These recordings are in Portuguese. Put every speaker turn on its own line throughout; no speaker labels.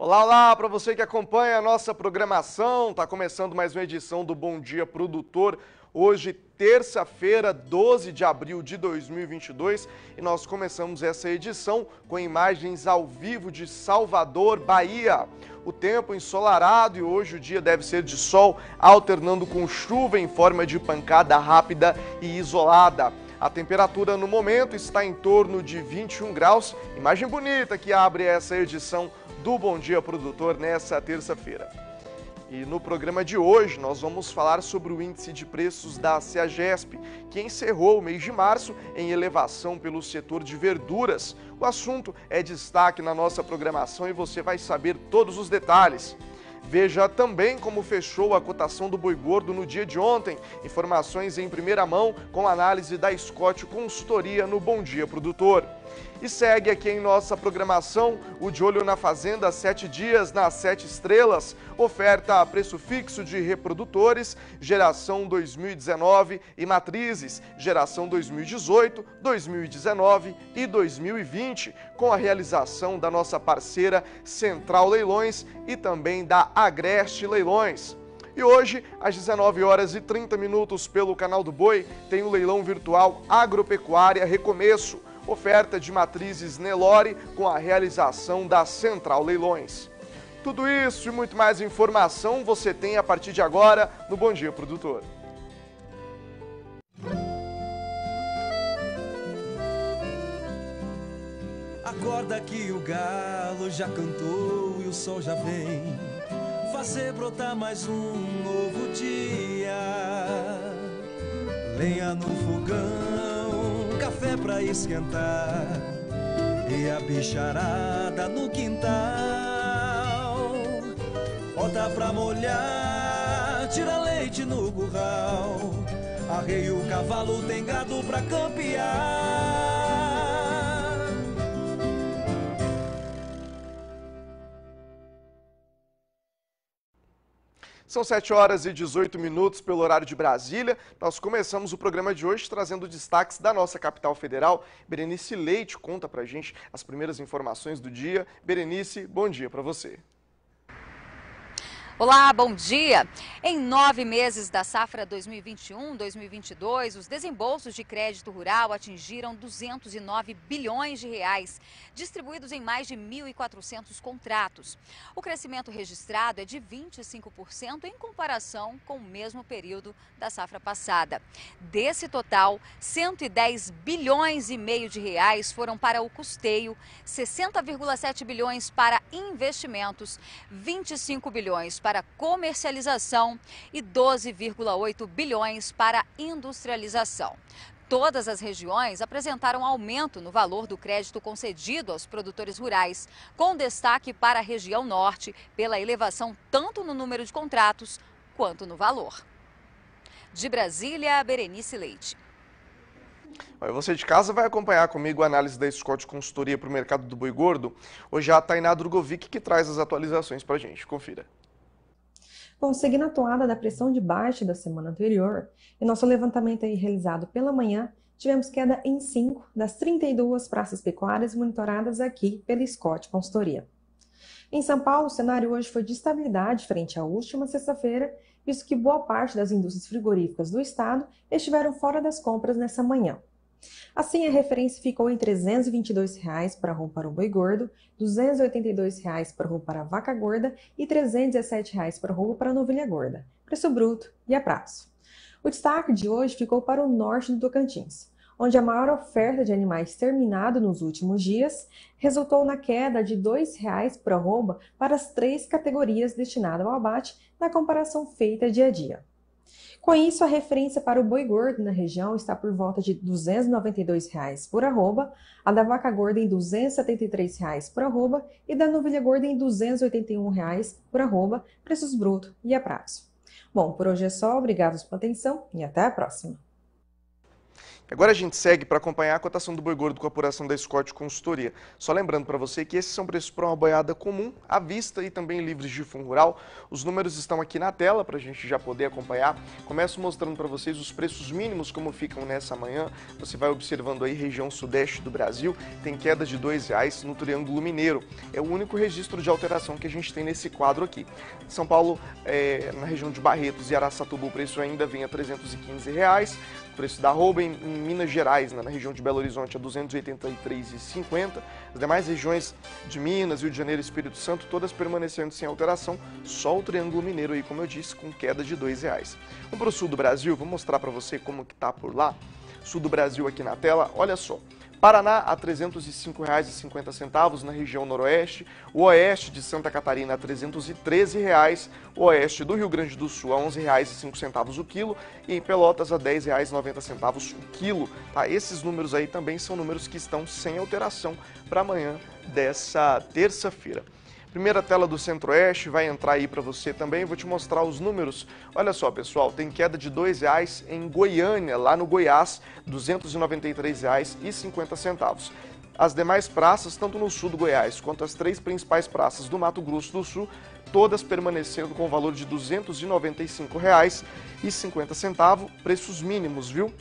Olá, olá para você que acompanha a nossa programação. Está começando mais uma edição do Bom Dia Produtor. Hoje, terça-feira, 12 de abril de 2022, e nós começamos essa edição com imagens ao vivo de Salvador, Bahia. O tempo ensolarado e hoje o dia deve ser de sol, alternando com chuva em forma de pancada rápida e isolada. A temperatura no momento está em torno de 21 graus. Imagem bonita que abre essa edição do Bom Dia Produtor nessa terça-feira. E no programa de hoje nós vamos falar sobre o índice de preços da CEAGESP, que encerrou o mês de março em elevação pelo setor de verduras. O assunto é destaque na nossa programação e você vai saber todos os detalhes. Veja também como fechou a cotação do boi gordo no dia de ontem. Informações em primeira mão com análise da Scott Consultoria no Bom Dia Produtor. E segue aqui em nossa programação o De Olho na Fazenda, sete dias nas sete estrelas, oferta a preço fixo de reprodutores, geração 2019 e matrizes, geração 2018, 2019 e 2020, com a realização da nossa parceira Central Leilões e também da Agreste Leilões. E hoje, às 19 horas e 30 minutos, pelo canal do Boi, tem o leilão virtual Agropecuária Recomeço oferta de matrizes Nelore com a realização da Central Leilões. Tudo isso e muito mais informação você tem a partir de agora no
Bom Dia Produtor. Acorda que o galo já cantou e o sol já vem fazer brotar mais um novo dia. Lenha no fogão café pra esquentar E a bicharada no quintal Bota pra molhar, tira leite no curral Arrei o cavalo, tem gado pra campear
São 7 horas e 18 minutos pelo horário de Brasília. Nós começamos o programa de hoje trazendo destaques da nossa capital federal. Berenice Leite conta pra gente as primeiras informações do dia. Berenice, bom dia para você.
Olá, bom dia! Em nove meses da safra 2021-2022, os desembolsos de crédito rural atingiram 209 bilhões de reais, distribuídos em mais de 1.400 contratos. O crescimento registrado é de 25% em comparação com o mesmo período da safra passada. Desse total, 110 bilhões e meio de reais foram para o custeio, 60,7 bilhões para investimentos, 25 bilhões para para comercialização e 12,8 bilhões para industrialização. Todas as regiões apresentaram aumento no valor do crédito concedido aos produtores rurais, com destaque para a região norte, pela elevação tanto no número de contratos quanto no valor. De Brasília, Berenice Leite.
Você de casa vai acompanhar comigo a análise da Scott Consultoria para o mercado do boi gordo. Hoje é a Tainá Drogovic que traz as atualizações para a gente. Confira.
Bom, seguindo a toada da pressão de baixa da semana anterior, em nosso levantamento aí realizado pela manhã, tivemos queda em 5 das 32 praças pecuárias monitoradas aqui pela Scott Consultoria. Em São Paulo, o cenário hoje foi de estabilidade frente à última sexta-feira, visto que boa parte das indústrias frigoríficas do estado estiveram fora das compras nessa manhã. Assim, a referência ficou em R$ 322,00 para roupa para o boi gordo, R$ 282,00 para roupa para a vaca gorda e R$ 317,00 para roupa para a novilha gorda, preço bruto e a prazo. O destaque de hoje ficou para o norte do Tocantins, onde a maior oferta de animais terminado nos últimos dias resultou na queda de R$ 2,00 para roupa para as três categorias destinadas ao abate na comparação feita dia a dia. Com isso, a referência para o boi gordo na região está por volta de R$ 292 por arroba, a da vaca gorda em R$ 273 por arroba e da novilha gorda em R$ 281 por arroba, preços bruto e a prazo. Bom, por hoje é só, Obrigados pela atenção e até a próxima!
Agora a gente segue para acompanhar a cotação do boi gordo com a apuração da Scott Consultoria. Só lembrando para você que esses são preços para uma boiada comum, à vista e também livres de fundo rural. Os números estão aqui na tela para a gente já poder acompanhar. Começo mostrando para vocês os preços mínimos como ficam nessa manhã. Você vai observando aí região sudeste do Brasil, tem queda de R$ 2,00 no Triângulo Mineiro. É o único registro de alteração que a gente tem nesse quadro aqui. São Paulo, é, na região de Barretos e Araçatuba, o preço ainda vem a R$ 315. Reais preço da arroba em, em Minas Gerais, né, na região de Belo Horizonte, a é 283,50. As demais regiões de Minas, Rio de Janeiro e Espírito Santo, todas permanecendo sem alteração, só o Triângulo Mineiro aí, como eu disse, com queda de R$ reais. Vamos para o sul do Brasil, vou mostrar para você como que tá por lá. Sul do Brasil aqui na tela, olha só. Paraná a R$ 305,50 na região noroeste, o oeste de Santa Catarina a R$ 313,00, reais, o oeste do Rio Grande do Sul a R$ 11,05 o quilo e em Pelotas a R$ 10,90 o quilo. Tá? Esses números aí também são números que estão sem alteração para amanhã dessa terça-feira. Primeira tela do Centro-Oeste vai entrar aí para você também, vou te mostrar os números. Olha só, pessoal, tem queda de R$ 2,00 em Goiânia, lá no Goiás, R$ 293,50. As demais praças, tanto no sul do Goiás quanto as três principais praças do Mato Grosso do Sul, todas permanecendo com o valor de R$ 295,50, preços mínimos, viu?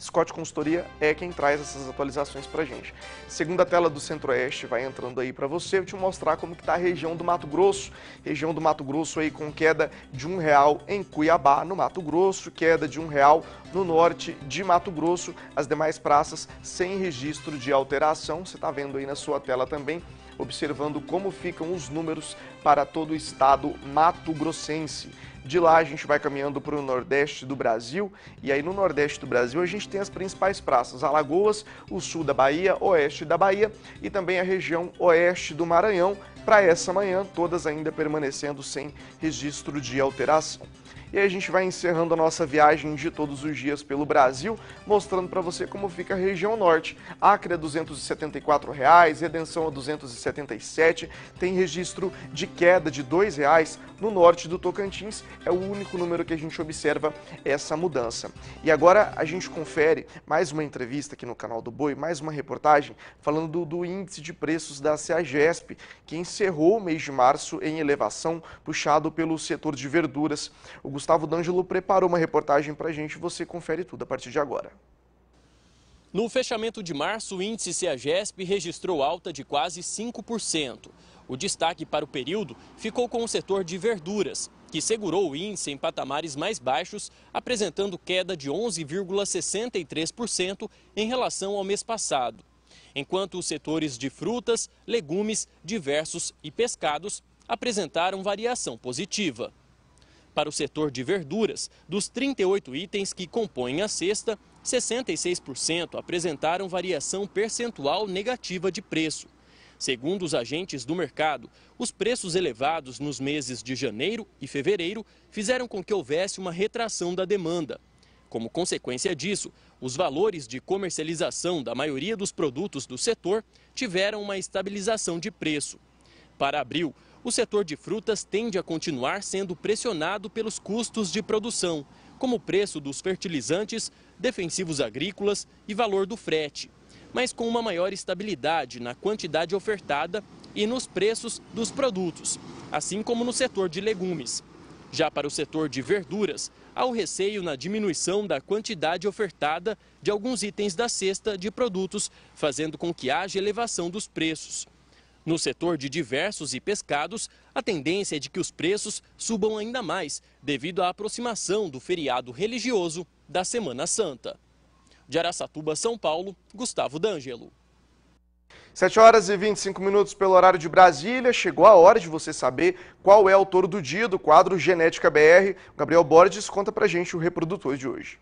Scott Consultoria é quem traz essas atualizações para gente. Segunda tela do Centro-Oeste vai entrando aí para você, eu te mostrar como está a região do Mato Grosso. Região do Mato Grosso aí com queda de um real em Cuiabá, no Mato Grosso, queda de um real no norte de Mato Grosso. As demais praças sem registro de alteração. Você está vendo aí na sua tela também observando como ficam os números para todo o estado mato-grossense. De lá a gente vai caminhando para o Nordeste do Brasil e aí no Nordeste do Brasil a gente tem as principais praças, Alagoas, o Sul da Bahia, Oeste da Bahia e também a região Oeste do Maranhão, para essa manhã, todas ainda permanecendo sem registro de alteração. E a gente vai encerrando a nossa viagem de todos os dias pelo Brasil, mostrando para você como fica a região norte. Acre a R$ 274,00, reais, Redenção a R$ 277,00, tem registro de queda de R$ 2,00 no norte do Tocantins, é o único número que a gente observa essa mudança. E agora a gente confere mais uma entrevista aqui no canal do Boi, mais uma reportagem falando do, do índice de preços da CEAGESP, que encerrou o mês de março em elevação, puxado pelo setor de verduras. O Gustavo D'Angelo preparou uma reportagem para a gente. Você confere tudo a partir de agora.
No fechamento de março, o índice CEAGESP registrou alta de quase 5%. O destaque para o período ficou com o setor de verduras, que segurou o índice em patamares mais baixos, apresentando queda de 11,63% em relação ao mês passado. Enquanto os setores de frutas, legumes, diversos e pescados apresentaram variação positiva. Para o setor de verduras, dos 38 itens que compõem a cesta, 66% apresentaram variação percentual negativa de preço. Segundo os agentes do mercado, os preços elevados nos meses de janeiro e fevereiro fizeram com que houvesse uma retração da demanda. Como consequência disso, os valores de comercialização da maioria dos produtos do setor tiveram uma estabilização de preço. Para abril, o setor de frutas tende a continuar sendo pressionado pelos custos de produção, como o preço dos fertilizantes, defensivos agrícolas e valor do frete, mas com uma maior estabilidade na quantidade ofertada e nos preços dos produtos, assim como no setor de legumes. Já para o setor de verduras, há o receio na diminuição da quantidade ofertada de alguns itens da cesta de produtos, fazendo com que haja elevação dos preços. No setor de diversos e pescados, a tendência é de que os preços subam ainda mais, devido à aproximação do feriado religioso da Semana Santa. De Araçatuba, São Paulo, Gustavo D'Angelo.
7 horas e 25 minutos pelo horário de Brasília. Chegou a hora de você saber qual é o touro do dia do quadro Genética BR. O Gabriel Borges conta pra gente o reprodutor de hoje.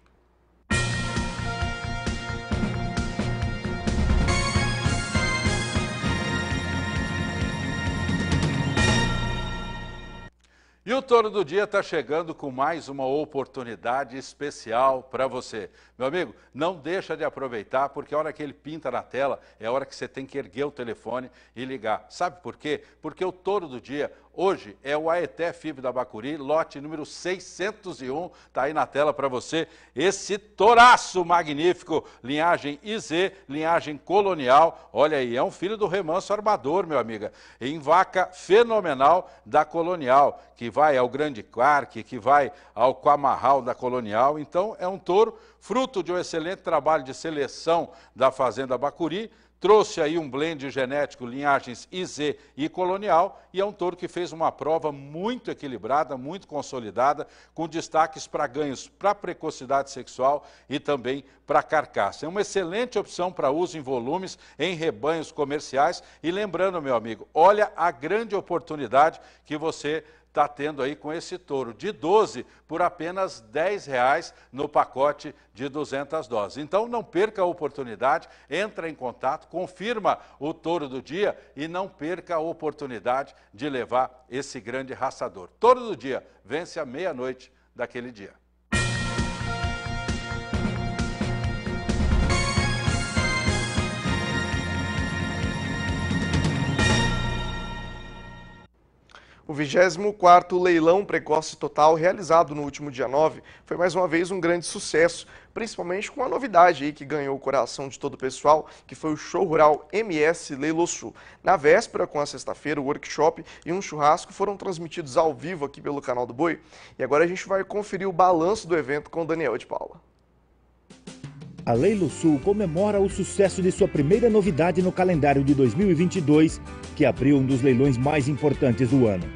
E o Toro do Dia está chegando com mais uma oportunidade especial para você. Meu amigo, não deixa de aproveitar, porque a hora que ele pinta na tela é a hora que você tem que erguer o telefone e ligar. Sabe por quê? Porque o Toro do Dia Hoje é o Aeté FIB da Bacuri, lote número 601, está aí na tela para você. Esse toraço magnífico, linhagem IZ, linhagem colonial. Olha aí, é um filho do remanso armador, meu amiga. Em vaca fenomenal da colonial, que vai ao Grande Quark, que vai ao Quamarral da colonial. Então, é um touro fruto de um excelente trabalho de seleção da Fazenda Bacuri, trouxe aí um blend genético linhagens IZ e colonial e é um touro que fez uma prova muito equilibrada, muito consolidada, com destaques para ganhos para precocidade sexual e também para carcaça. É uma excelente opção para uso em volumes, em rebanhos comerciais e lembrando, meu amigo, olha a grande oportunidade que você está tendo aí com esse touro, de 12 por apenas 10 reais no pacote de 200 doses. Então não perca a oportunidade, entra em contato, confirma o touro do dia e não perca a oportunidade de levar esse grande raçador. Touro do dia vence à meia-noite daquele dia.
O 24º leilão precoce total realizado no último dia 9 foi mais uma vez um grande sucesso, principalmente com a novidade aí que ganhou o coração de todo o pessoal, que foi o show rural MS Leilosul. Na véspera, com a sexta-feira, o workshop e um churrasco foram transmitidos ao vivo aqui pelo canal do Boi. E agora a gente vai conferir o balanço do evento com o Daniel de Paula.
A Leilo Sul comemora o sucesso de sua primeira novidade no calendário de 2022, que abriu um dos leilões mais importantes do ano.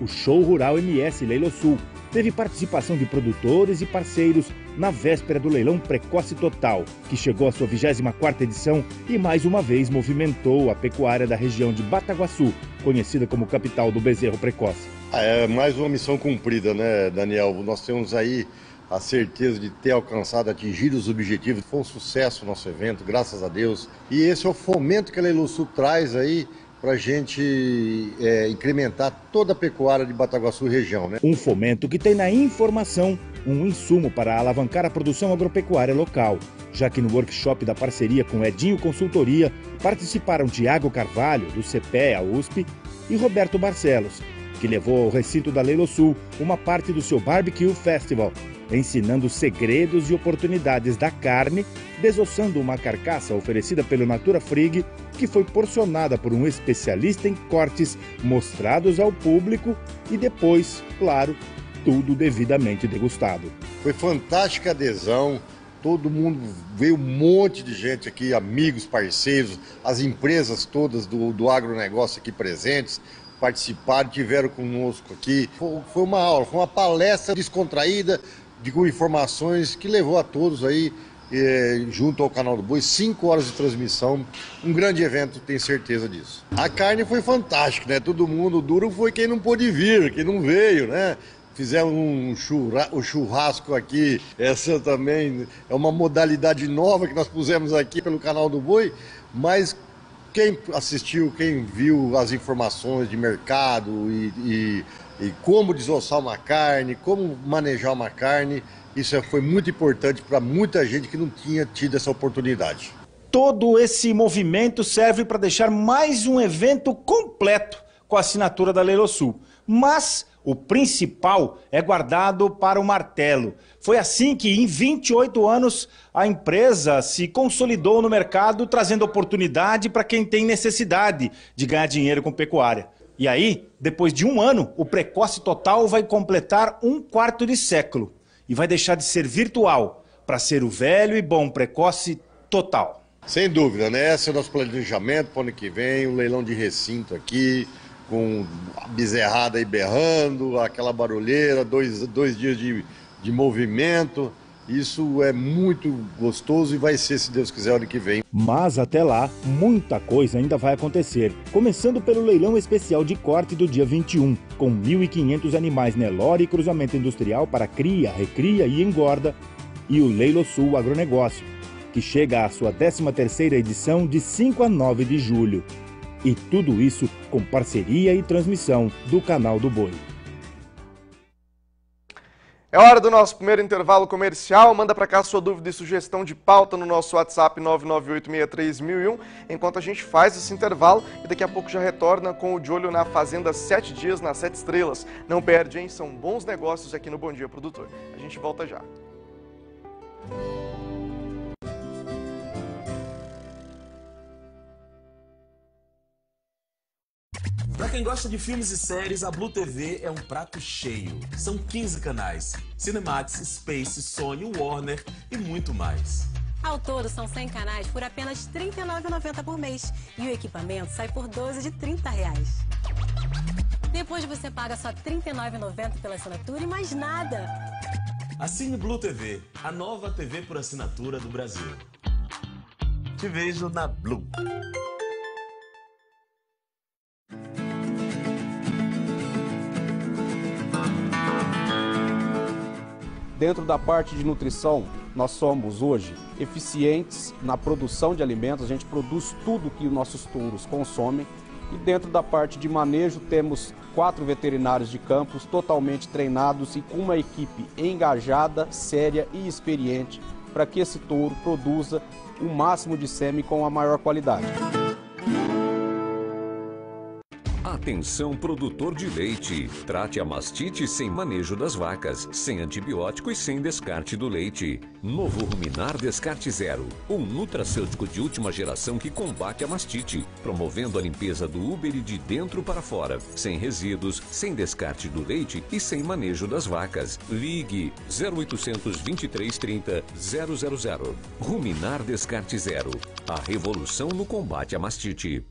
O Show Rural MS Leilo Sul teve participação de produtores e parceiros na véspera do leilão precoce total, que chegou à sua 24ª edição e mais uma vez movimentou a pecuária da região de Bataguaçu, conhecida como capital do bezerro precoce.
Ah, é mais uma missão cumprida, né, Daniel? Nós temos aí a certeza de ter alcançado, atingido os objetivos. Foi um sucesso o nosso evento, graças a Deus. E esse é o fomento que a Leiluçu traz aí para a gente
é, incrementar toda a pecuária de Bataguaçu região. Né? Um fomento que tem na informação um insumo para alavancar a produção agropecuária local, já que no workshop da parceria com Edinho Consultoria participaram Tiago Carvalho, do CPE a USP, e Roberto Barcelos, que levou ao recinto da Leilo Sul uma parte do seu Barbecue Festival, ensinando segredos e oportunidades da carne, desossando uma carcaça oferecida pelo Natura Frig, que foi porcionada por um especialista em cortes mostrados ao público e depois, claro, tudo devidamente degustado.
Foi fantástica adesão. Todo mundo
veio um monte
de gente aqui, amigos, parceiros, as empresas todas do, do agronegócio aqui presentes, participaram, tiveram conosco aqui. Foi uma aula, foi uma palestra descontraída de informações que levou a todos aí eh, junto ao canal do Boi, cinco horas de transmissão, um grande evento, tenho certeza disso. A carne foi fantástica, né? Todo mundo duro foi quem não pôde vir, quem não veio, né? Fizeram um o churrasco aqui, essa também é uma modalidade nova que nós pusemos aqui pelo canal do Boi, mas quem assistiu, quem viu as informações de mercado e, e, e como desossar uma carne, como manejar uma carne, isso foi muito importante para muita gente que não tinha tido essa oportunidade.
Todo esse movimento serve para deixar mais um evento completo com a assinatura da Sul, Mas o principal é guardado para o martelo. Foi assim que, em 28 anos, a empresa se consolidou no mercado, trazendo oportunidade para quem tem necessidade de ganhar dinheiro com pecuária. E aí, depois de um ano, o precoce total vai completar um quarto de século e vai deixar de ser virtual para ser o velho e bom precoce total.
Sem dúvida, né? Esse é o nosso planejamento para o ano que vem, o um leilão de recinto aqui, com bezerrada e berrando, aquela barulheira, dois, dois dias de, de movimento. Isso é muito gostoso e vai ser, se Deus quiser, ano que vem.
Mas até lá, muita coisa ainda vai acontecer. Começando pelo leilão especial de corte do dia 21, com 1.500 animais Nelore e cruzamento industrial para cria, recria e engorda, e o Leilo Sul Agronegócio, que chega à sua 13ª edição de 5 a 9 de julho. E tudo isso com parceria e transmissão do canal do Boi.
É hora do nosso primeiro intervalo comercial. Manda para cá sua dúvida e sugestão de pauta no nosso WhatsApp 99863.001. Enquanto a gente faz esse intervalo e daqui a pouco já retorna com o De Olho na Fazenda 7 Dias nas 7 Estrelas. Não perde, hein? São bons negócios aqui no Bom Dia Produtor. A gente volta já.
quem gosta de filmes e séries, a Blue TV é um prato cheio. São 15 canais: Cinemax, Space, Sony, Warner e muito mais.
Ao todo, são 100 canais por apenas R$ 39,90 por mês. E o equipamento sai por 12 de R$ 30. Reais. Depois você paga só R$ 39,90 pela assinatura e mais nada.
Assine Blue TV, a nova TV por assinatura do Brasil. Te vejo na Blue.
Dentro da parte de nutrição, nós somos hoje eficientes na produção de alimentos, a gente produz tudo que os nossos touros consomem. E dentro da parte de manejo, temos quatro veterinários de campos totalmente treinados e com uma equipe engajada, séria e experiente para que esse touro produza o máximo de sêmen com a maior qualidade.
Atenção produtor de leite. Trate a mastite sem manejo das vacas, sem antibiótico e sem descarte do leite. Novo Ruminar Descarte Zero. Um nutracêutico de última geração que combate a mastite, promovendo a limpeza do úbere de dentro para fora, sem resíduos, sem descarte do leite e sem manejo das vacas. Ligue 0800 2330 000. Ruminar Descarte Zero. A revolução no combate à mastite.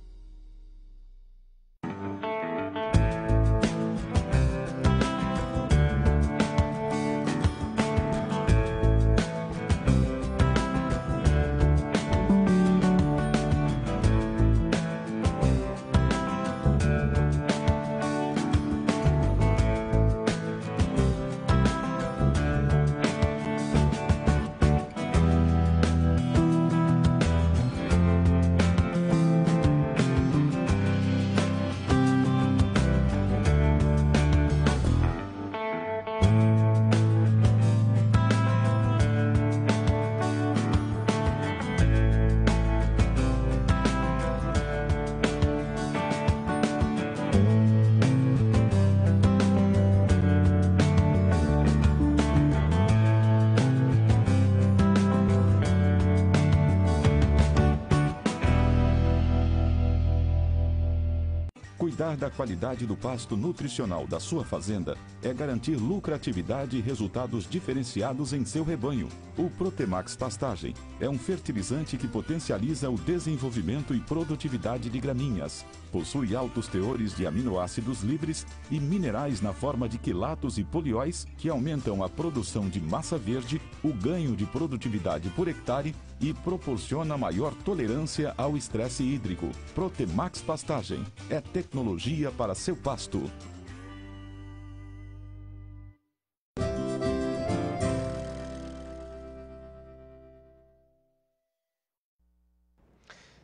Cuidar da qualidade do pasto nutricional da sua fazenda é garantir lucratividade e resultados diferenciados em seu rebanho. O Protemax Pastagem é um fertilizante que potencializa o desenvolvimento e produtividade de graminhas. Possui altos teores de aminoácidos livres e minerais na forma de quilatos e polióis que aumentam a produção de massa verde, o ganho de produtividade por hectare e proporciona maior tolerância ao estresse hídrico. Protemax Pastagem é tecnologia para seu pasto.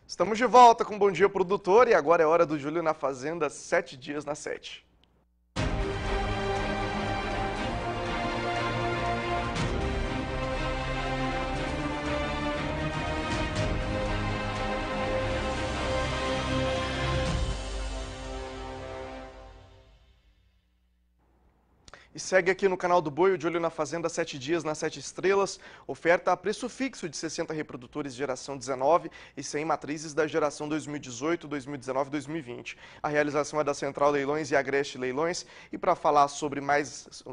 Estamos de volta com Bom Dia Produtor e agora é hora do Júlio na Fazenda, sete dias na sete. E segue aqui no canal do Boi, o De Olho na Fazenda, 7 dias nas 7 estrelas. Oferta a preço fixo de 60 reprodutores geração 19 e 100 matrizes da geração 2018, 2019 2020. A realização é da Central Leilões e Agreste Leilões. E para falar sobre mais...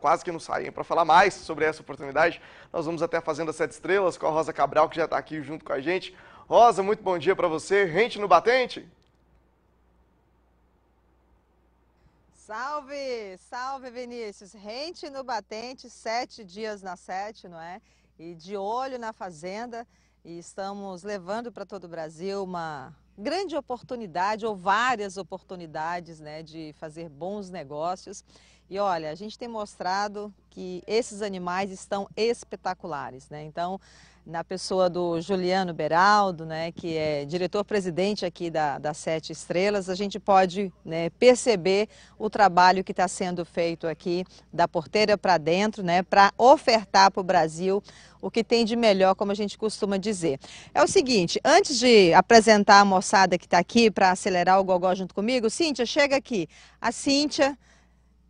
Quase que não saem. Para falar mais sobre essa oportunidade, nós vamos até a Fazenda 7 Estrelas com a Rosa Cabral, que já está aqui junto com a gente. Rosa, muito bom dia para você. Rente no batente?
Salve! Salve, Vinícius! Rente no batente, sete dias na sete, não é? E de olho na fazenda. E estamos levando para todo o Brasil uma grande oportunidade ou várias oportunidades né, de fazer bons negócios. E olha, a gente tem mostrado que esses animais estão espetaculares, né? Então, na pessoa do Juliano Beraldo, né, que é diretor-presidente aqui da, da Sete Estrelas, a gente pode né, perceber o trabalho que está sendo feito aqui da porteira para dentro, né, para ofertar para o Brasil o que tem de melhor, como a gente costuma dizer. É o seguinte, antes de apresentar a moçada que está aqui para acelerar o gogó junto comigo, Cíntia, chega aqui. A Cíntia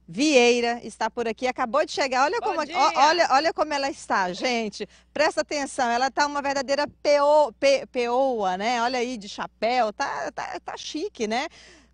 Vieira está por aqui, acabou de chegar. Olha como, ó, olha, olha como ela está, gente. Presta atenção, ela está uma verdadeira peo, pe, peoa, né? Olha aí, de chapéu, tá, tá, tá chique, né?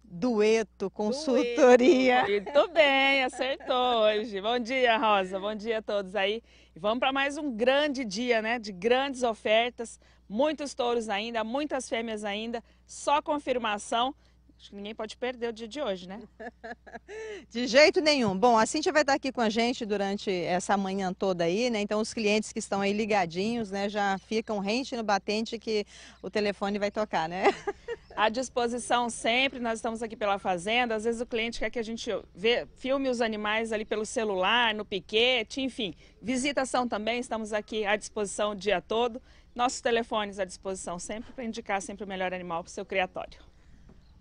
Dueto, consultoria.
Muito bem, acertou hoje. Bom dia, Rosa. Bom dia a todos aí. vamos para mais um grande dia, né? De grandes ofertas, muitos touros ainda, muitas fêmeas ainda, só confirmação. Acho que ninguém pode perder o dia de hoje, né?
de jeito nenhum. Bom, a Cintia vai estar aqui com a gente durante essa manhã toda aí, né? Então os clientes que estão aí ligadinhos, né, já ficam rente no batente que o telefone vai tocar, né?
À disposição sempre, nós estamos aqui pela fazenda. Às vezes o cliente quer que a gente vê, filme os animais ali pelo celular, no piquete, enfim. Visitação também, estamos aqui à disposição o dia todo. Nossos telefones à disposição sempre para indicar sempre o melhor animal para o seu criatório.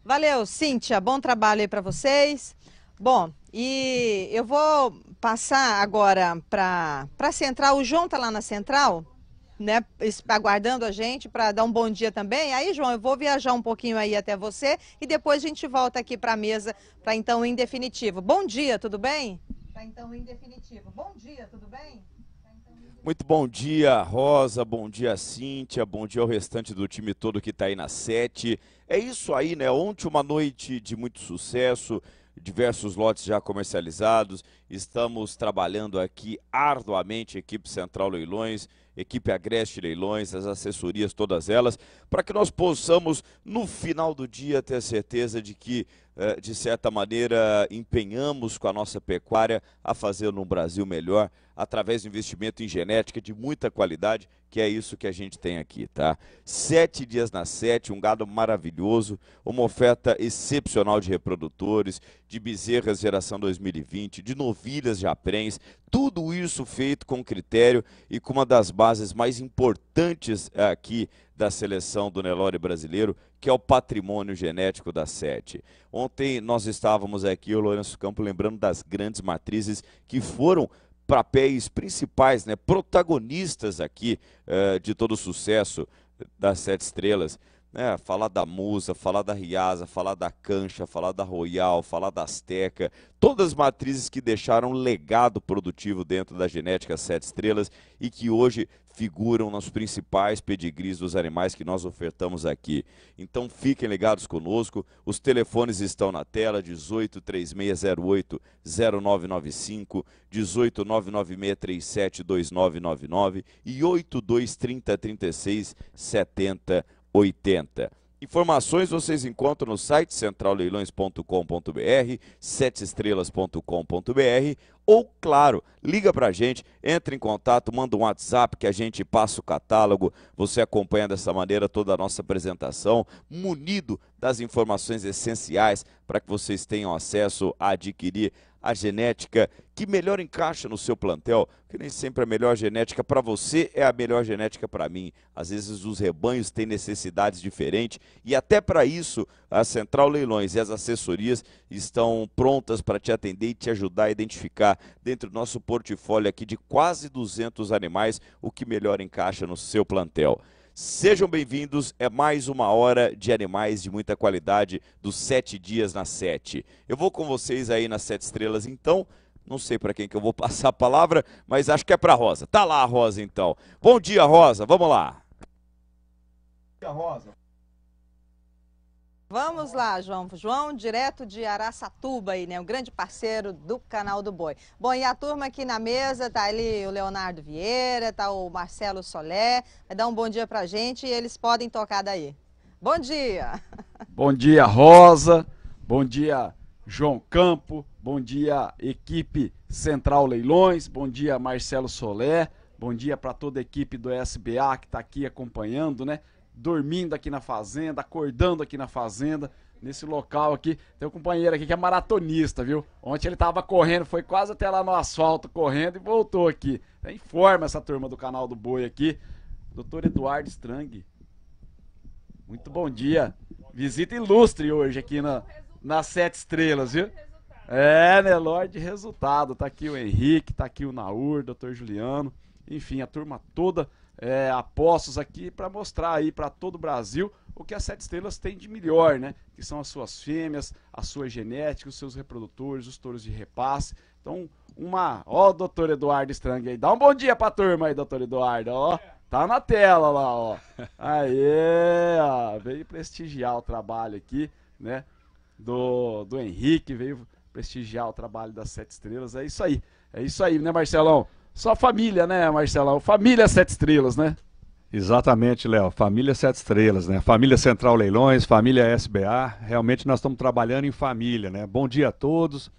Valeu, Cíntia. Bom trabalho aí para vocês. Bom, e eu vou passar agora para a Central. O João tá lá na Central, né, aguardando a gente para dar um bom dia também. Aí, João, eu vou viajar um pouquinho aí até você e depois a gente volta aqui para a mesa para então em definitivo. Bom dia, tudo bem? Para então em definitivo. Bom dia, tudo bem?
Muito bom dia, Rosa, bom dia, Cíntia, bom dia ao restante do time todo que está aí na sete. É isso aí, né? Ontem uma noite de muito sucesso, diversos lotes já comercializados. Estamos trabalhando aqui arduamente, equipe Central Leilões, equipe Agreste Leilões, as assessorias, todas elas, para que nós possamos, no final do dia, ter certeza de que é, de certa maneira, empenhamos com a nossa pecuária a fazer um Brasil melhor através do investimento em genética de muita qualidade, que é isso que a gente tem aqui, tá? Sete dias na sete, um gado maravilhoso, uma oferta excepcional de reprodutores, de bezerras geração 2020, de novilhas aprens, tudo isso feito com critério e com uma das bases mais importantes é, aqui da seleção do Nelore brasileiro, que é o patrimônio genético da sete. Ontem nós estávamos aqui, o Lourenço Campo, lembrando das grandes matrizes que foram papéis principais, né, protagonistas aqui uh, de todo o sucesso das sete estrelas né? Falar da Musa, falar da Riaza, falar da Cancha, falar da Royal, falar da Azteca, todas as matrizes que deixaram legado produtivo dentro da genética sete estrelas e que hoje figuram nos principais pedigris dos animais que nós ofertamos aqui. Então fiquem ligados conosco, os telefones estão na tela, 18 3608 0995, 18 99637 2999 e 82 30 36 70 80. Informações vocês encontram no site centralleilões.com.br, seteestrelas.com.br ou, claro, liga para a gente, entre em contato, manda um WhatsApp que a gente passa o catálogo. Você acompanha dessa maneira toda a nossa apresentação, munido das informações essenciais para que vocês tenham acesso a adquirir a genética que melhor encaixa no seu plantel, porque nem sempre a melhor genética para você é a melhor genética para mim. Às vezes os rebanhos têm necessidades diferentes e até para isso a Central Leilões e as assessorias estão prontas para te atender e te ajudar a identificar dentro do nosso portfólio aqui de quase 200 animais o que melhor encaixa no seu plantel. Sejam bem-vindos, é mais uma hora de animais de muita qualidade dos sete dias na sete. Eu vou com vocês aí nas sete estrelas, então, não sei para quem que eu vou passar a palavra, mas acho que é para Rosa. Tá lá a Rosa, então. Bom dia, Rosa, vamos lá.
Bom dia, Rosa.
Vamos lá, João. João, direto de Araçatuba, aí, né? Um grande parceiro do Canal do Boi. Bom, e a turma aqui na mesa, tá ali o Leonardo Vieira, tá o Marcelo Solé. Vai dar um bom dia pra gente e eles podem tocar daí. Bom dia!
Bom dia, Rosa. Bom dia, João Campo. Bom dia, equipe Central Leilões. Bom dia, Marcelo Solé. Bom dia para toda a equipe do SBA que está aqui acompanhando, né? dormindo aqui na fazenda, acordando aqui na fazenda, nesse local aqui. Tem um companheiro aqui que é maratonista, viu? Ontem ele tava correndo, foi quase até lá no asfalto correndo e voltou aqui. Informa essa turma do canal do Boi aqui. Doutor Eduardo Strang. Muito bom dia. Visita ilustre hoje aqui na, nas Sete Estrelas, viu? É, né? Lorde Resultado. Tá aqui o Henrique, tá aqui o Naur, doutor Juliano. Enfim, a turma toda é, apostos aqui para mostrar aí para todo o Brasil o que as sete estrelas têm de melhor, né? Que são as suas fêmeas, a sua genética, os seus reprodutores, os touros de repasse. Então, uma. Ó, o doutor Eduardo Strang aí. Dá um bom dia pra turma aí, doutor Eduardo. Ó, tá na tela lá, ó. Aê, ó. Veio prestigiar o trabalho aqui, né? Do, do Henrique, veio prestigiar o trabalho das Sete Estrelas. É isso aí. É isso aí, né, Marcelão? Só família, né, Marcelão? Família Sete Estrelas, né?
Exatamente, Léo. Família Sete Estrelas, né? Família Central Leilões, família SBA. Realmente nós estamos trabalhando em família, né? Bom dia a todos.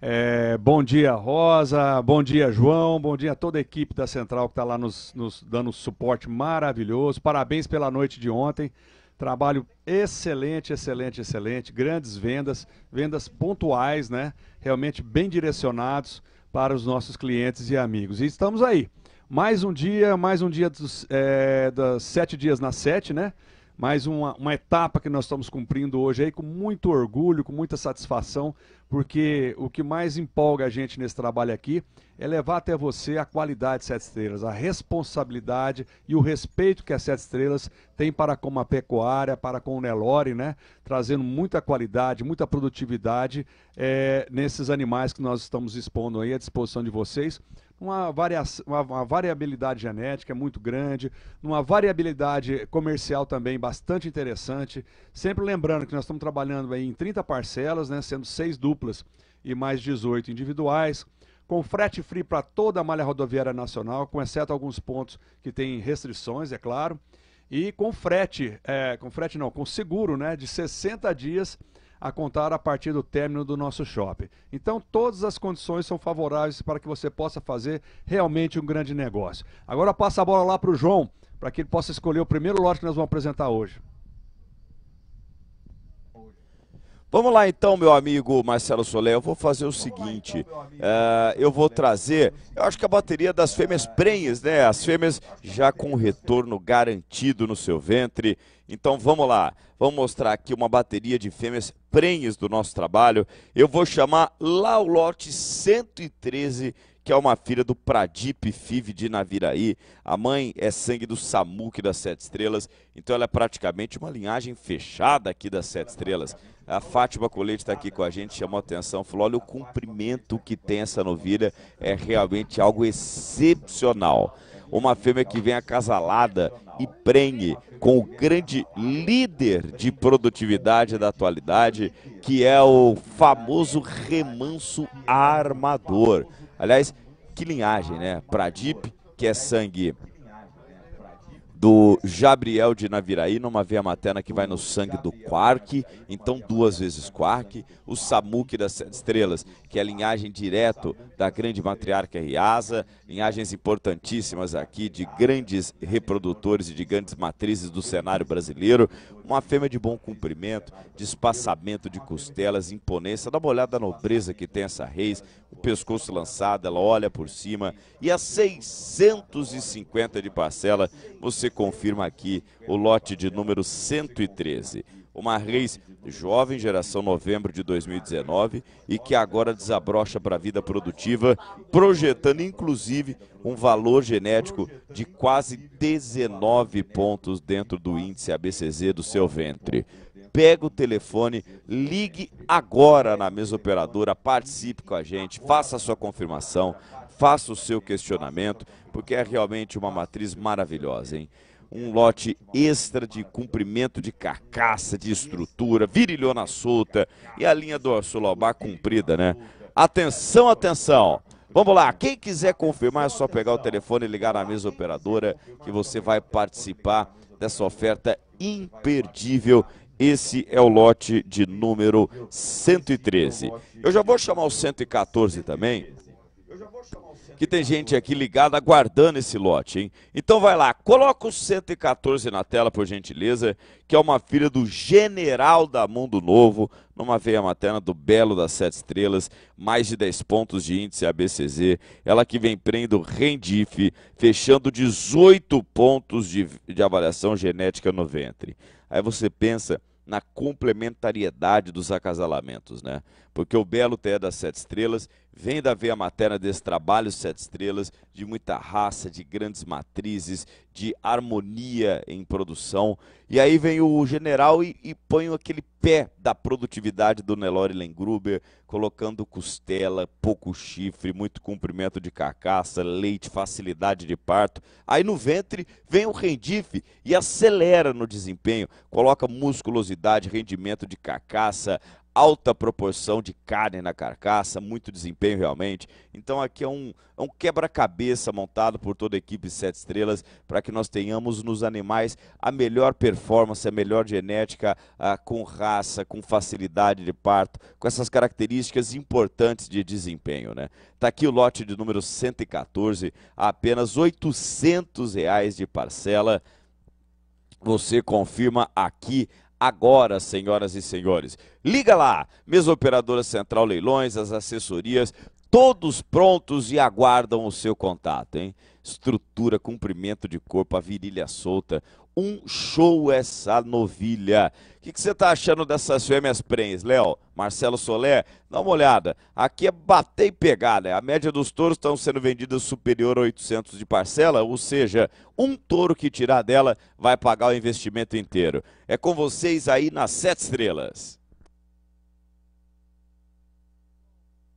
É, bom dia, Rosa. Bom dia, João. Bom dia a toda a equipe da Central que está lá nos, nos dando um suporte maravilhoso. Parabéns pela noite de ontem. Trabalho excelente, excelente, excelente. Grandes vendas, vendas pontuais, né? Realmente bem direcionados para os nossos clientes e amigos. E estamos aí. Mais um dia, mais um dia dos é, eh, das sete dias na sete, né? Mais uma, uma etapa que nós estamos cumprindo hoje aí com muito orgulho, com muita satisfação, porque o que mais empolga a gente nesse trabalho aqui é levar até você a qualidade Sete Estrelas, a responsabilidade e o respeito que as Sete Estrelas tem para com a pecuária, para com o Nelore, né? Trazendo muita qualidade, muita produtividade é, nesses animais que nós estamos expondo aí à disposição de vocês uma, varia uma, uma variabilidade genética muito grande, uma variabilidade comercial também bastante interessante. Sempre lembrando que nós estamos trabalhando aí em 30 parcelas, né, sendo seis duplas e mais 18 individuais com frete free para toda a malha rodoviária nacional, com exceto alguns pontos que têm restrições, é claro, e com frete, é, com frete não, com seguro, né, de 60 dias a contar a partir do término do nosso shopping. Então, todas as condições são favoráveis para que você possa fazer realmente um grande negócio. Agora passa a bola lá para o João, para que ele possa escolher o primeiro lote que nós vamos apresentar hoje.
Vamos lá então, meu amigo Marcelo Solé, eu vou fazer o então, seguinte, uh, eu vou trazer, eu acho que a bateria das fêmeas prenhes, né, as fêmeas já com retorno garantido no seu ventre, então vamos lá, vamos mostrar aqui uma bateria de fêmeas prenhes do nosso trabalho, eu vou chamar lá o lote 113 que é uma filha do Pradip Five de Naviraí. A mãe é sangue do Samuque das Sete Estrelas, então ela é praticamente uma linhagem fechada aqui das Sete Estrelas. A Fátima Colete está aqui com a gente, chamou atenção, falou: olha o cumprimento que tem essa novilha, é realmente algo excepcional. Uma fêmea que vem acasalada e prenhe com o grande líder de produtividade da atualidade, que é o famoso remanso armador. Aliás, que linhagem, né? Pradip, que é sangue do Jabriel de Naviraí, numa veia materna que vai no sangue do Quark, então duas vezes Quark, o Samuque das Sete Estrelas, que é linhagem direto da grande matriarca Riaza, linhagens importantíssimas aqui de grandes reprodutores e de grandes matrizes do cenário brasileiro. Uma fêmea de bom cumprimento, de espaçamento de costelas, imponência. Dá uma olhada na nobreza que tem essa reis, o pescoço lançado, ela olha por cima. E a 650 de parcela, você confirma aqui o lote de número 113. Uma reis jovem, geração novembro de 2019, e que agora desabrocha para a vida produtiva, projetando inclusive um valor genético de quase 19 pontos dentro do índice ABCZ do seu ventre. Pega o telefone, ligue agora na mesa operadora, participe com a gente, faça a sua confirmação, faça o seu questionamento, porque é realmente uma matriz maravilhosa, hein? um lote extra de comprimento de carcaça, de estrutura, virilhona solta e a linha do dorsolobar comprida, né? Atenção, atenção! Vamos lá, quem quiser confirmar é só pegar o telefone e ligar na mesa operadora que você vai participar dessa oferta imperdível. Esse é o lote de número 113. Eu já vou chamar o 114 também, que tem gente aqui ligada aguardando esse lote, hein? Então vai lá, coloca o 114 na tela, por gentileza, que é uma filha do general da Mundo Novo, numa veia materna do Belo das Sete Estrelas, mais de 10 pontos de índice ABCZ. Ela que vem prendo Rendif, fechando 18 pontos de, de avaliação genética no ventre. Aí você pensa na complementariedade dos acasalamentos, né? Porque o Belo TE das Sete Estrelas Vem ver a matéria desse trabalho Sete Estrelas, de muita raça, de grandes matrizes, de harmonia em produção. E aí vem o general e, e põe aquele pé da produtividade do Nelore Lengruber, colocando costela, pouco chifre, muito comprimento de carcaça, leite, facilidade de parto. Aí no ventre vem o rendife e acelera no desempenho, coloca musculosidade, rendimento de carcaça, alta proporção de carne na carcaça, muito desempenho realmente. Então aqui é um, é um quebra-cabeça montado por toda a equipe Sete Estrelas para que nós tenhamos nos animais a melhor performance, a melhor genética, a, ah, com raça, com facilidade de parto, com essas características importantes de desempenho. Né? Tá aqui o lote de número 114, a apenas R$ 800 reais de parcela. Você confirma aqui agora, senhoras e senhores. Liga lá, mesa operadora Central Leilões, as assessorias, todos prontos e aguardam o seu contato, hein? Estrutura, comprimento de corpo, a virilha solta. Um show essa novilha. O que, você tá achando dessas fêmeas prens, Léo? Marcelo Solé, dá uma olhada. Aqui é bater e pegar, né? A média dos touros estão sendo vendidas superior a 800 de parcela, ou seja, um touro que tirar dela vai pagar o investimento inteiro. É com vocês aí nas sete estrelas.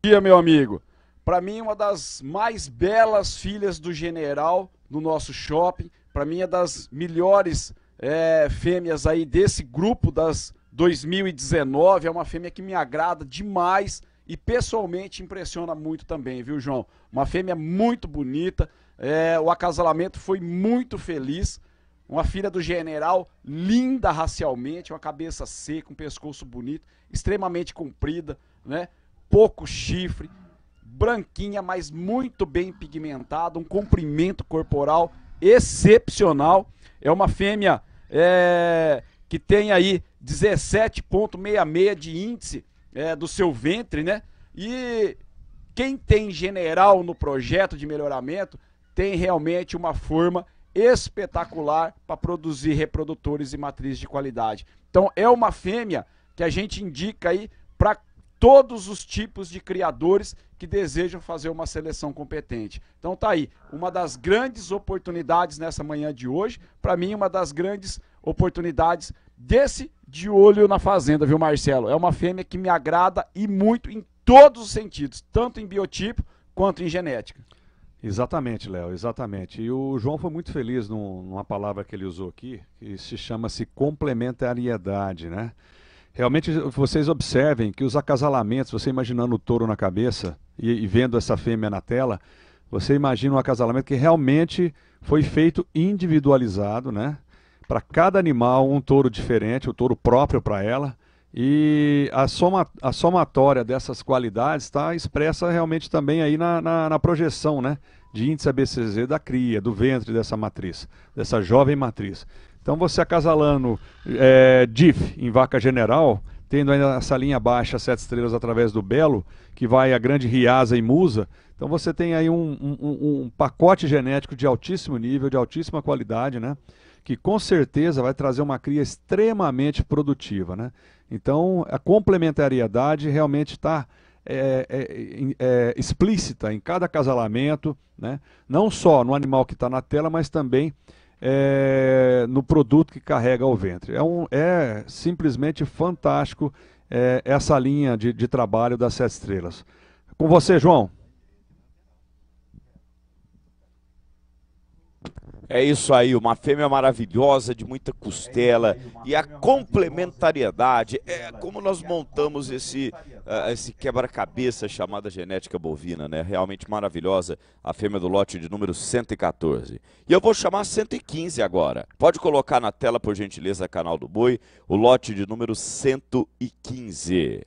dia, meu amigo. Para mim, uma das mais belas filhas
do general no nosso shopping. Para mim, é das melhores é, fêmeas aí desse grupo das 2019. É uma fêmea que me agrada demais e pessoalmente impressiona muito também, viu, João? Uma fêmea muito bonita. É, o acasalamento foi muito feliz. Uma filha do general, linda racialmente, uma cabeça seca, um pescoço bonito, extremamente comprida, né? pouco chifre, branquinha, mas muito bem pigmentada, um comprimento corporal excepcional. É uma fêmea é, que tem aí 17,66 de índice é, do seu ventre, né? E quem tem general no projeto de melhoramento tem realmente uma forma espetacular para produzir reprodutores e matrizes de qualidade. Então é uma fêmea que a gente indica aí para todos os tipos de criadores que desejam fazer uma seleção competente. Então tá aí, uma das grandes oportunidades nessa manhã de hoje, para mim uma das grandes oportunidades desse de olho na fazenda, viu Marcelo? É uma fêmea que me agrada e muito
em todos os sentidos, tanto em biotipo quanto em genética. Exatamente, Léo, exatamente. E o João foi muito feliz num, numa palavra que ele usou aqui, que se chama-se complementariedade, né? Realmente vocês observem que os acasalamentos, você imaginando o touro na cabeça e, e vendo essa fêmea na tela, você imagina um acasalamento que realmente foi feito individualizado, né? Para cada animal, um touro diferente, o um touro próprio para ela. E a, soma, a somatória dessas qualidades está expressa realmente também aí na, na, na, projeção né, de índice ABCZ da cria, do ventre dessa matriz, dessa jovem matriz. Então você acasalando é, eh, DIF em vaca general, tendo ainda essa linha baixa, sete estrelas através do Belo, que vai a Grande Riaza e Musa. Então você tem aí um, um, um pacote genético de altíssimo nível, de altíssima qualidade, né? que com certeza vai trazer uma cria extremamente produtiva. Né? Então, a complementariedade realmente está é, é, é, explícita em cada acasalamento, né? não só no animal que está na tela, mas também é, no produto que carrega ao ventre. É, um, é simplesmente fantástico é, essa linha de, de trabalho das Sete Estrelas. Com você, João.
É isso aí, uma fêmea maravilhosa, de muita costela. E a complementariedade, é como nós montamos esse, uh, esse quebra-cabeça chamada genética bovina, né? Realmente maravilhosa, a fêmea do lote de número 114. E eu vou chamar 115 agora. Pode colocar na tela, por gentileza, canal do Boi, o lote de número 115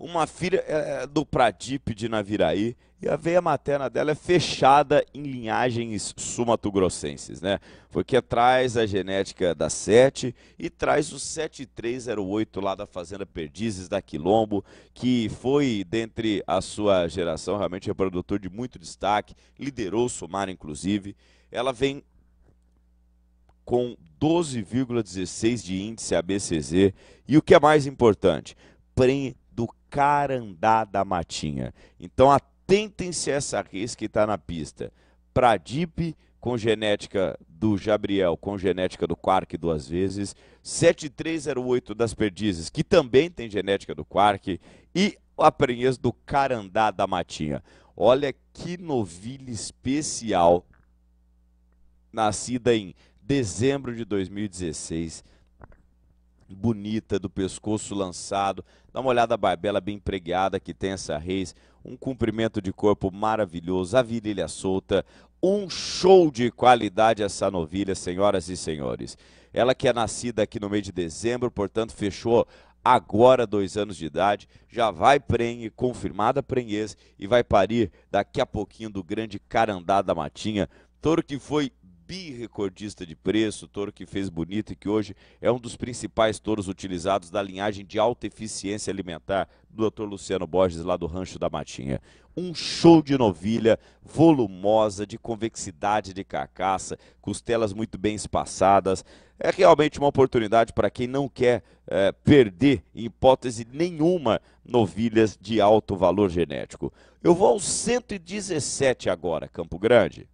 uma filha é, é, do Pradip de Naviraí e a veia materna dela é fechada em linhagens sumatogrossenses, né? Porque traz a genética da 7 e traz o 7308 lá da Fazenda Perdizes, da Quilombo, que foi, dentre a sua geração, realmente reprodutor é de muito destaque, liderou o Sumar, inclusive. Ela vem com 12,16 de índice ABCZ e o que é mais importante, Carandá da Matinha. Então atentem-se a essa risca que está na pista. Pradip com genética do Jabriel, com genética do Quark duas vezes. 7308 das Perdizes, que também tem genética do Quark. E o aprendiz do Carandá da Matinha. Olha que novilha especial, nascida em dezembro de 2016, bonita, do pescoço lançado, Dá uma olhada a barbela bem pregueada que tem essa reis, um cumprimento de corpo maravilhoso, a virilha é solta, um show de qualidade essa novilha, senhoras e senhores. Ela que é nascida aqui no mês de dezembro, portanto fechou agora dois anos de idade, já vai prenhe, confirmada prenhez, e vai parir daqui a pouquinho do grande carandá da matinha, touro que foi bi-recordista de preço, touro que fez bonito e que hoje é um dos principais touros utilizados da linhagem de alta eficiência alimentar do Dr. Luciano Borges, lá do Rancho da Matinha. Um show de novilha volumosa, de convexidade de carcaça, costelas muito bem espaçadas. É realmente uma oportunidade para quem não quer é, perder, em hipótese nenhuma, novilhas de alto valor genético. Eu vou aos 117 agora, Campo Grande.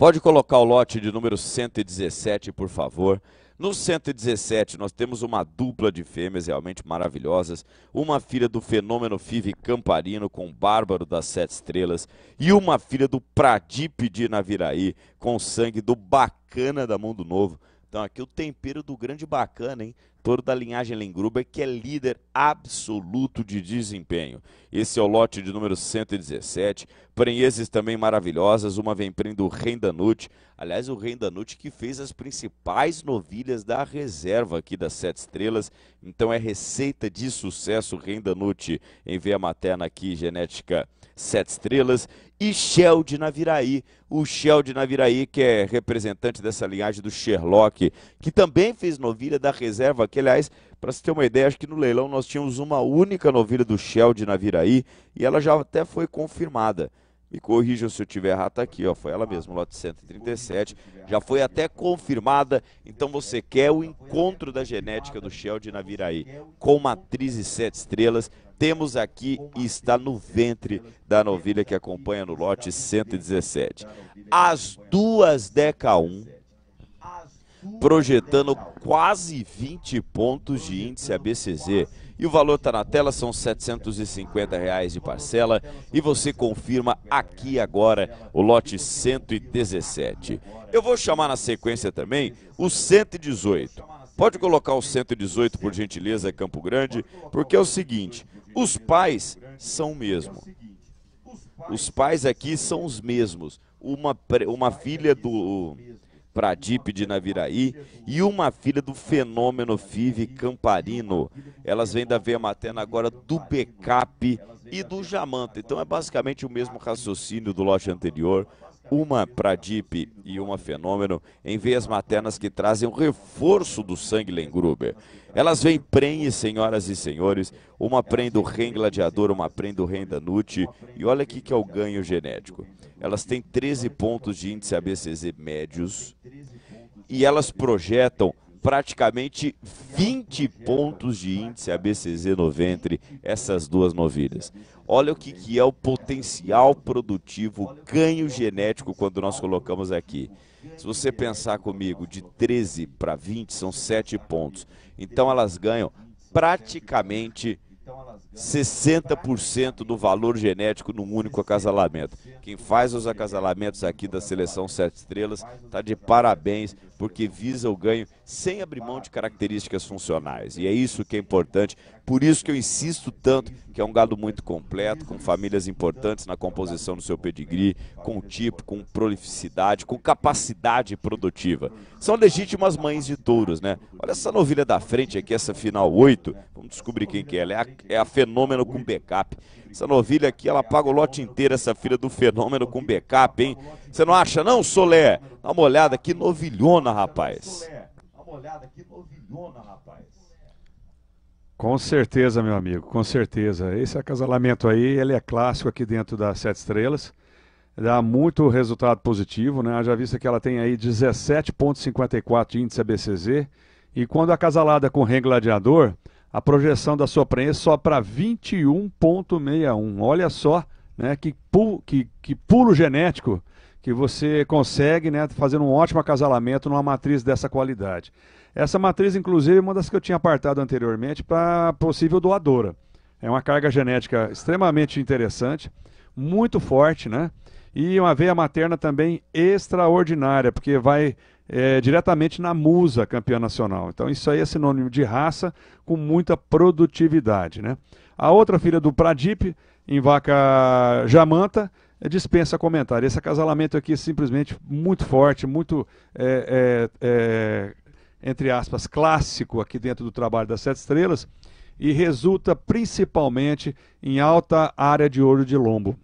Pode colocar o lote de número 117, por favor. No 117, nós temos uma dupla de fêmeas realmente maravilhosas. Uma filha do fenômeno Five Camparino com Bárbaro das Sete Estrelas. E uma filha do Pradip de Naviraí com sangue do Bacana da Mundo Novo. Então aqui o tempero do grande Bacana, hein? touro da linhagem Lengruber, que é líder absoluto de desempenho. Esse é o lote de número 117. Prenheses também maravilhosas, uma vem prendo o Rendanute. Aliás, o Rendanute que fez as principais novilhas da reserva aqui das Sete Estrelas. Então é receita de sucesso Rendanute em Via materna aqui, genética Sete Estrelas, e Shell de Naviraí. O Shell de Naviraí, que é representante dessa linhagem do Sherlock, que também fez novilha da reserva, que aliás, para se ter uma ideia, acho que no leilão nós tínhamos uma única novilha do Shell de Naviraí, e ela já até foi confirmada. Me corrijam se eu tiver errado, tá aqui, ó, foi ela mesmo, lote 137, já foi até confirmada, então você quer o encontro da genética do Shell de Naviraí com Matriz e sete estrelas, temos aqui e está no ventre da novilha que acompanha no lote 117. As duas Deca 1, projetando quase 20 pontos de índice ABCZ. E o valor está na tela, são R$ 750 reais de parcela. E você confirma aqui agora o lote 117. É Eu vou chamar na sequência também o 118. Pode colocar o 118, por gentileza, Campo Grande, porque é o seguinte: os pais são o mesmo. Os pais aqui são os mesmos. Uma, uma filha do Pradip de Naviraí e uma filha do fenômeno Five Camparino. Elas vêm da veia materna agora do Becap e do Jamanta. Então é basicamente o mesmo raciocínio do lote anterior uma Pradip e uma Fenômeno em veias maternas que trazem o um reforço do sangue Lengruber. Elas vêm prenhe, senhoras e senhores, uma prenhe do rei gladiador, uma prenhe do rei Danute, e olha aqui que é o ganho genético. Elas têm 13 pontos de índice ABCZ médios e elas projetam praticamente 20 pontos de índice ABCZ no ventre, essas duas novilhas. Olha o que, que é o potencial produtivo, ganho genético quando nós colocamos aqui. Se você pensar comigo, de 13 para 20 são 7 pontos. Então elas ganham praticamente 60% do valor genético num único acasalamento. Quem faz os acasalamentos aqui da seleção Sete Estrelas está de parabéns, porque visa o ganho sem abrir mão de características funcionais. E é isso que é importante. Por isso que eu insisto tanto que é um gado muito completo, com famílias importantes na composição do seu pedigree, com tipo, com prolificidade, com capacidade produtiva. São legítimas mães de touros, né? Olha essa novilha da frente aqui, essa final 8. Vamos descobrir quem que é. Ela é a, é a fenômeno com backup. Essa novilha aqui, ela paga o lote inteiro, essa filha do fenômeno com backup, hein? Você não acha não, Solé? Dá uma olhada, que novilhona, rapaz.
Dá uma olhada, que novilhona, rapaz.
Com certeza, meu amigo, com certeza. Esse acasalamento aí, ele é clássico aqui dentro das Sete Estrelas. Dá muito resultado positivo, né? Já vista que ela tem aí 17,54 de índice ABCZ. E quando acasalada com o Rei Gladiador, a projeção da sua prensa só para 21,61. Olha só né, que, pulo, que, que pulo genético que você consegue né, fazendo um ótimo acasalamento numa matriz dessa qualidade. Essa matriz, inclusive, é uma das que eu tinha apartado anteriormente para possível doadora. É uma carga genética extremamente interessante, muito forte, né? E uma veia materna também extraordinária, porque vai é, diretamente na musa campeã nacional. Então isso aí é sinônimo de raça com muita produtividade. Né? A outra filha do Pradip, em vaca Jamanta, é dispensa comentário. Esse acasalamento aqui é simplesmente muito forte, muito, é, é, é, entre aspas, clássico aqui dentro do trabalho das Sete Estrelas e resulta principalmente em alta área de ouro de lombo.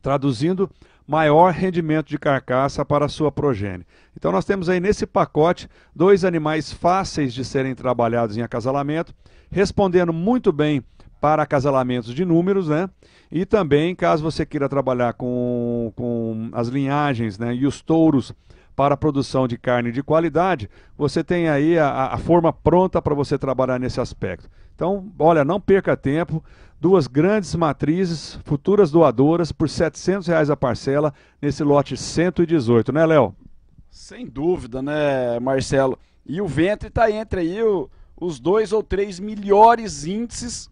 Traduzindo, maior rendimento de carcaça para sua progênie. Então nós temos aí nesse pacote dois animais fáceis de serem trabalhados em acasalamento, respondendo muito bem para acasalamentos de números, né? E também, caso você queira trabalhar com, com as linhagens né, e os touros para a produção de carne de qualidade, você tem aí a, a forma pronta para você trabalhar nesse aspecto. Então, olha, não perca tempo. Duas grandes matrizes, futuras doadoras, por R$ 700 reais a parcela, nesse lote 118, né, Léo?
Sem dúvida, né, Marcelo? E o ventre está entre aí o, os dois ou três melhores índices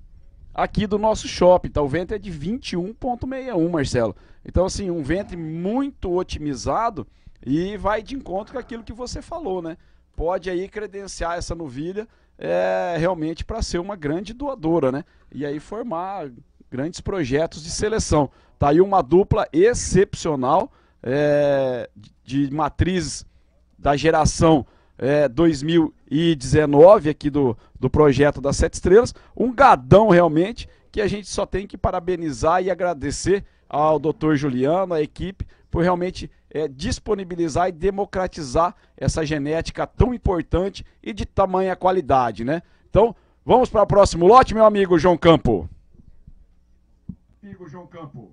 aqui do nosso shopping. então O ventre é de 21,61, Marcelo. Então, assim, um ventre muito otimizado e vai de encontro com aquilo que você falou, né? Pode aí credenciar essa novilha é, realmente para ser uma grande doadora, né? E aí formar grandes projetos de seleção. Tá aí uma dupla excepcional é, de matriz da geração é, 2019 aqui do, do projeto das Sete Estrelas. Um gadão realmente que a gente só tem que parabenizar e agradecer ao doutor Juliano, à equipe, por realmente é, disponibilizar e democratizar essa genética tão importante e de tamanha qualidade, né? Então, vamos para o próximo lote, meu amigo João Campo. Amigo João Campo.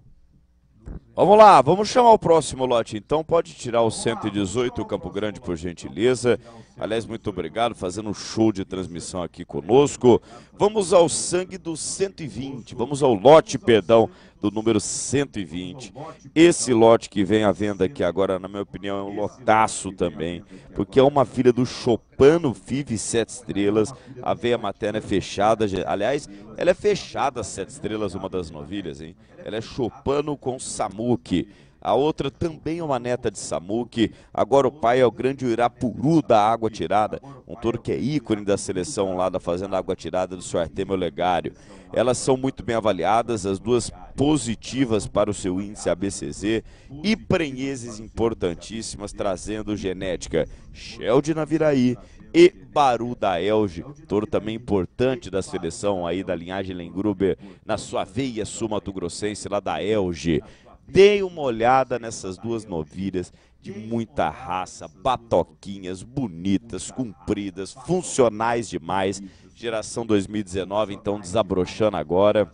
Vamos lá, vamos chamar o próximo lote então. Pode tirar o 118 Campo Grande, por gentileza. Aliás, muito obrigado, fazendo um show de transmissão aqui conosco. Vamos ao sangue do 120, vamos ao lote, perdão, do número 120. Esse lote que vem à venda aqui agora, na minha opinião, é um lotaço também, porque é uma filha do Chopano Vive Sete Estrelas. A veia materna é fechada, aliás, ela é fechada Sete Estrelas, uma das novilhas, hein? Ela é Chopano com Samuque a outra também é uma neta de Samuque. Agora o pai é o grande Irapuru da Água Tirada, um touro que é ícone da seleção lá da Fazenda Água Tirada do seu Artemio Legário. Elas são muito bem avaliadas, as duas positivas para o seu índice ABCZ e prenheses importantíssimas trazendo genética Shell de Naviraí e Baru da Elge, touro também importante da seleção aí da linhagem Lengruber, na sua veia sumato-grossense lá da Elge. Dei uma olhada nessas duas novilhas de muita raça, batoquinhas, bonitas, compridas, funcionais demais. Geração 2019, então desabrochando agora.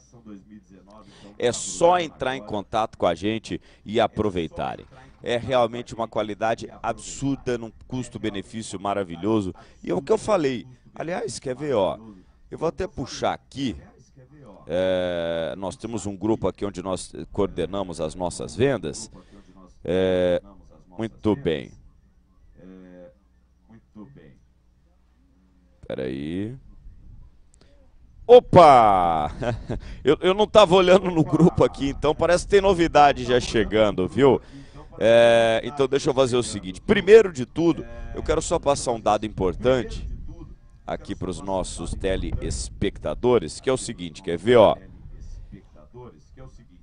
É só entrar em contato com a gente e aproveitarem é realmente uma qualidade absurda, num custo-benefício maravilhoso. E é o que eu falei. Aliás, quer ver, ó? Eu vou até puxar aqui é, nós temos um grupo aqui onde nós coordenamos as nossas vendas. É, muito bem. Espera aí. Opa! Eu, eu não estava olhando no grupo aqui, então parece que tem novidade já chegando, viu? É, então deixa eu fazer o seguinte. Primeiro de tudo, eu quero só passar um dado importante aqui para os nossos telespectadores, que é o seguinte, quer ver, ó?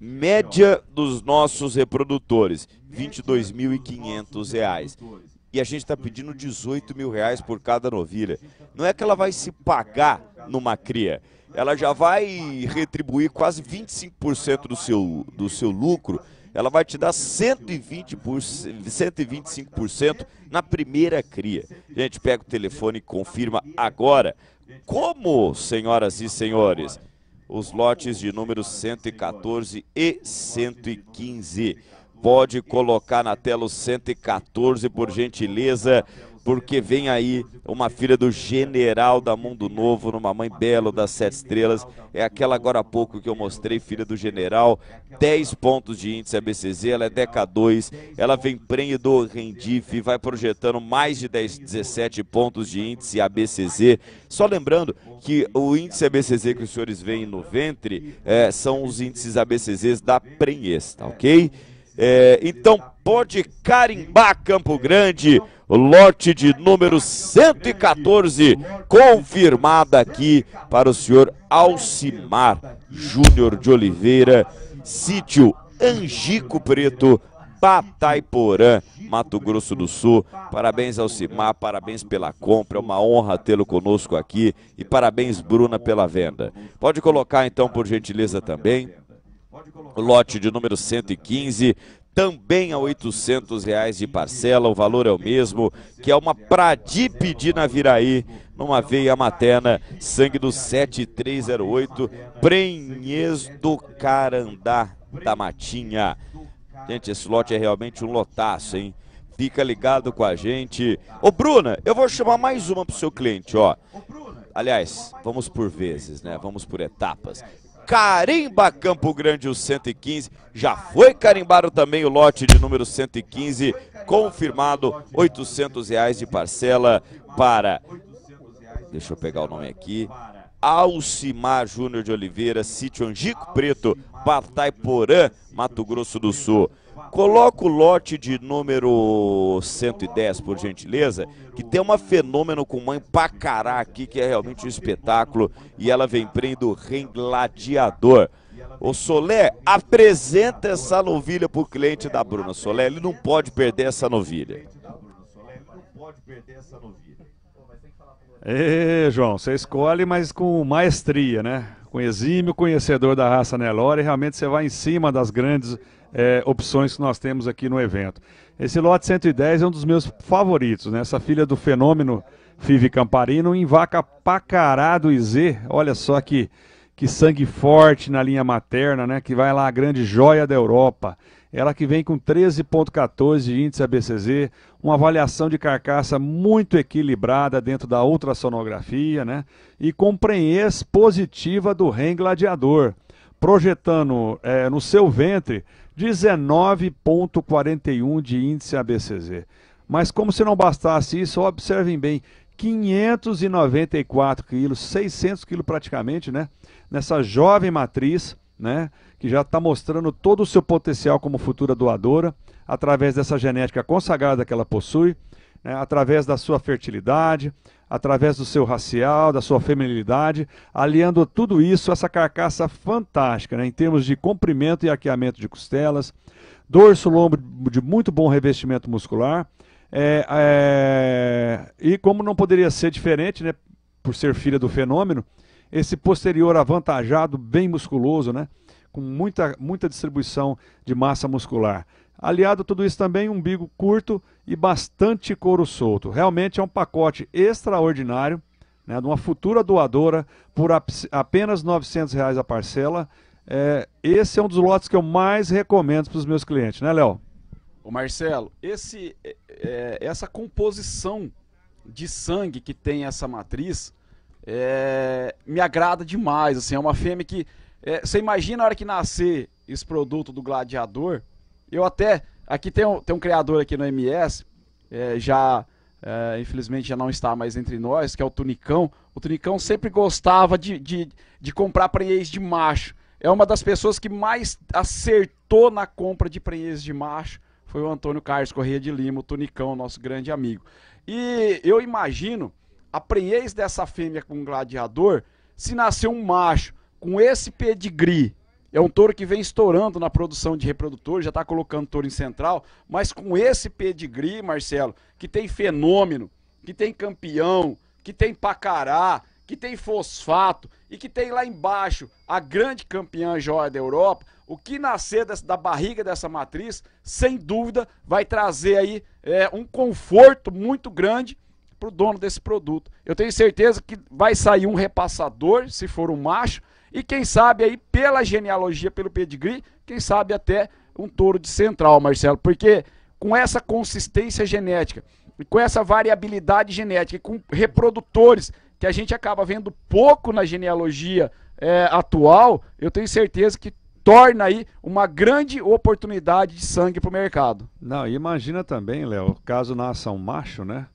Média dos nossos reprodutores, R$ 22.500. E a gente está pedindo 18 mil reais por cada novilha. Não é que ela vai se pagar numa cria ela já vai retribuir quase 25% do seu, do seu lucro ela vai te dar 120 por, 125% na primeira cria. Gente, pega o telefone e confirma agora. Como, senhoras e senhores, os lotes de números 114 e 115. Pode colocar na tela o 114, por gentileza porque vem aí uma filha do general da Mundo Novo, numa mãe belo das sete estrelas. É aquela agora há pouco que eu mostrei, filha do general. 10 pontos de índice ABCZ, ela é Deca 2, ela vem prenhe do Rendife, vai projetando mais de 10, 17 pontos de índice ABCZ. Só lembrando que o índice ABCZ que os senhores veem no ventre é, são os índices ABCZs da Prenhes, tá ok? É, então pode carimbar Campo Grande lote de número 114, confirmada aqui para o senhor Alcimar Júnior de Oliveira, sítio Angico Preto, Bataiporã, Mato Grosso do Sul. Parabéns Alcimar, parabéns pela compra, é uma honra tê-lo conosco aqui e parabéns Bruna pela venda. Pode colocar então por gentileza também. Lote de número 115, também a 800 reais de parcela, o valor é o mesmo, que é uma Pradip de Naviraí, numa veia materna, sangue do 7308, Prenhes do Carandá da Matinha. Gente, esse lote é realmente um lotaço, hein? Fica ligado com a gente. Ô, Bruna, eu vou chamar mais uma pro seu cliente, ó. Aliás, vamos por vezes, né? Vamos por etapas carimba Campo Grande o 115, já foi carimbado também o lote de número 115, confirmado, 800 reais de parcela para, deixa eu pegar o nome aqui, Alcimar Júnior de Oliveira, sítio Angico Preto, Bataiporã, Mato Grosso do Sul. Coloca o lote de número 110, por gentileza, que tem uma fenômeno com mãe pra cará aqui, que é realmente um espetáculo. E ela vem prendo Rei Gladiador. Solé, apresenta essa novilha pro cliente da Bruna. Solé, ele não pode perder essa novilha.
É, João, você escolhe, mas com maestria, né? Com exímio conhecedor da raça Nelore, realmente você vai em cima das grandes é, opções que nós temos aqui no evento. Esse lote 110 é um dos meus favoritos, né? Essa filha do fenômeno Five Camparino em vaca Pacará do IZ. Olha só que, que sangue forte na linha materna, né? Que vai lá a grande joia da Europa. Ela que vem com 13,14 de índice ABCZ, uma avaliação de carcaça muito equilibrada dentro da ultrassonografia, né? E com prenhez positiva do REM gladiador, projetando é, no seu ventre 19,41 de índice ABCZ. Mas como se não bastasse isso, observem bem, 594 quilos, 600 quilos praticamente, né? Nessa jovem matriz, né? Que já está mostrando todo o seu potencial como futura doadora, através dessa genética consagrada que ela possui, né? através da sua fertilidade, através do seu racial, da sua feminilidade, aliando tudo isso, essa carcaça fantástica, né, em termos de comprimento e arqueamento de costelas, dorso lombo de muito bom revestimento muscular. É, é, e como não poderia ser diferente, né, por ser filha do fenômeno, esse posterior avantajado, bem musculoso, né, com muita, muita distribuição de massa muscular. Aliado a tudo isso também, umbigo curto e bastante couro solto. Realmente é um pacote extraordinário, né, de uma futura doadora, por apenas R$ 900 reais a parcela. É, esse é um dos lotes que eu mais recomendo para os meus clientes, né, Léo?
Ô Marcelo, esse, é, é essa composição de sangue que tem essa matriz é, me agrada demais. Assim, é uma fêmea que. É, você imagina a hora que nascer esse produto do gladiador, eu até. Aqui tem um, tem um criador aqui no MS, é, já. É, infelizmente já não está mais entre nós, que é o Tunicão. O Tunicão sempre gostava de, de, de comprar prenhez de macho. É uma das pessoas que mais acertou na compra de prenhez de macho. Foi o Antônio Carlos Correia de Lima, o Tunicão, nosso grande amigo. E eu imagino a prenhez dessa fêmea com gladiador, se nascer um macho com esse pedigree é um touro que vem estourando na produção de reprodutor, já está colocando touro em central, mas com esse pedigree, Marcelo, que tem fenômeno, que tem campeão, que tem pacará, que tem fosfato e que tem lá embaixo a grande campeã joia da Europa, o que nascer dessa, da barriga dessa matriz, sem dúvida, vai trazer aí é, um conforto muito grande para o dono desse produto. Eu tenho certeza que vai sair um repassador, se for um macho, e quem sabe aí, pela genealogia, pelo pedigree, quem sabe até um touro de central, Marcelo. Porque com essa consistência genética, e com essa variabilidade genética, e com reprodutores que a gente acaba vendo pouco na genealogia é, atual, eu tenho certeza que torna aí uma grande
oportunidade de sangue para o mercado. Não, imagina também, Léo, caso nasça um macho, né?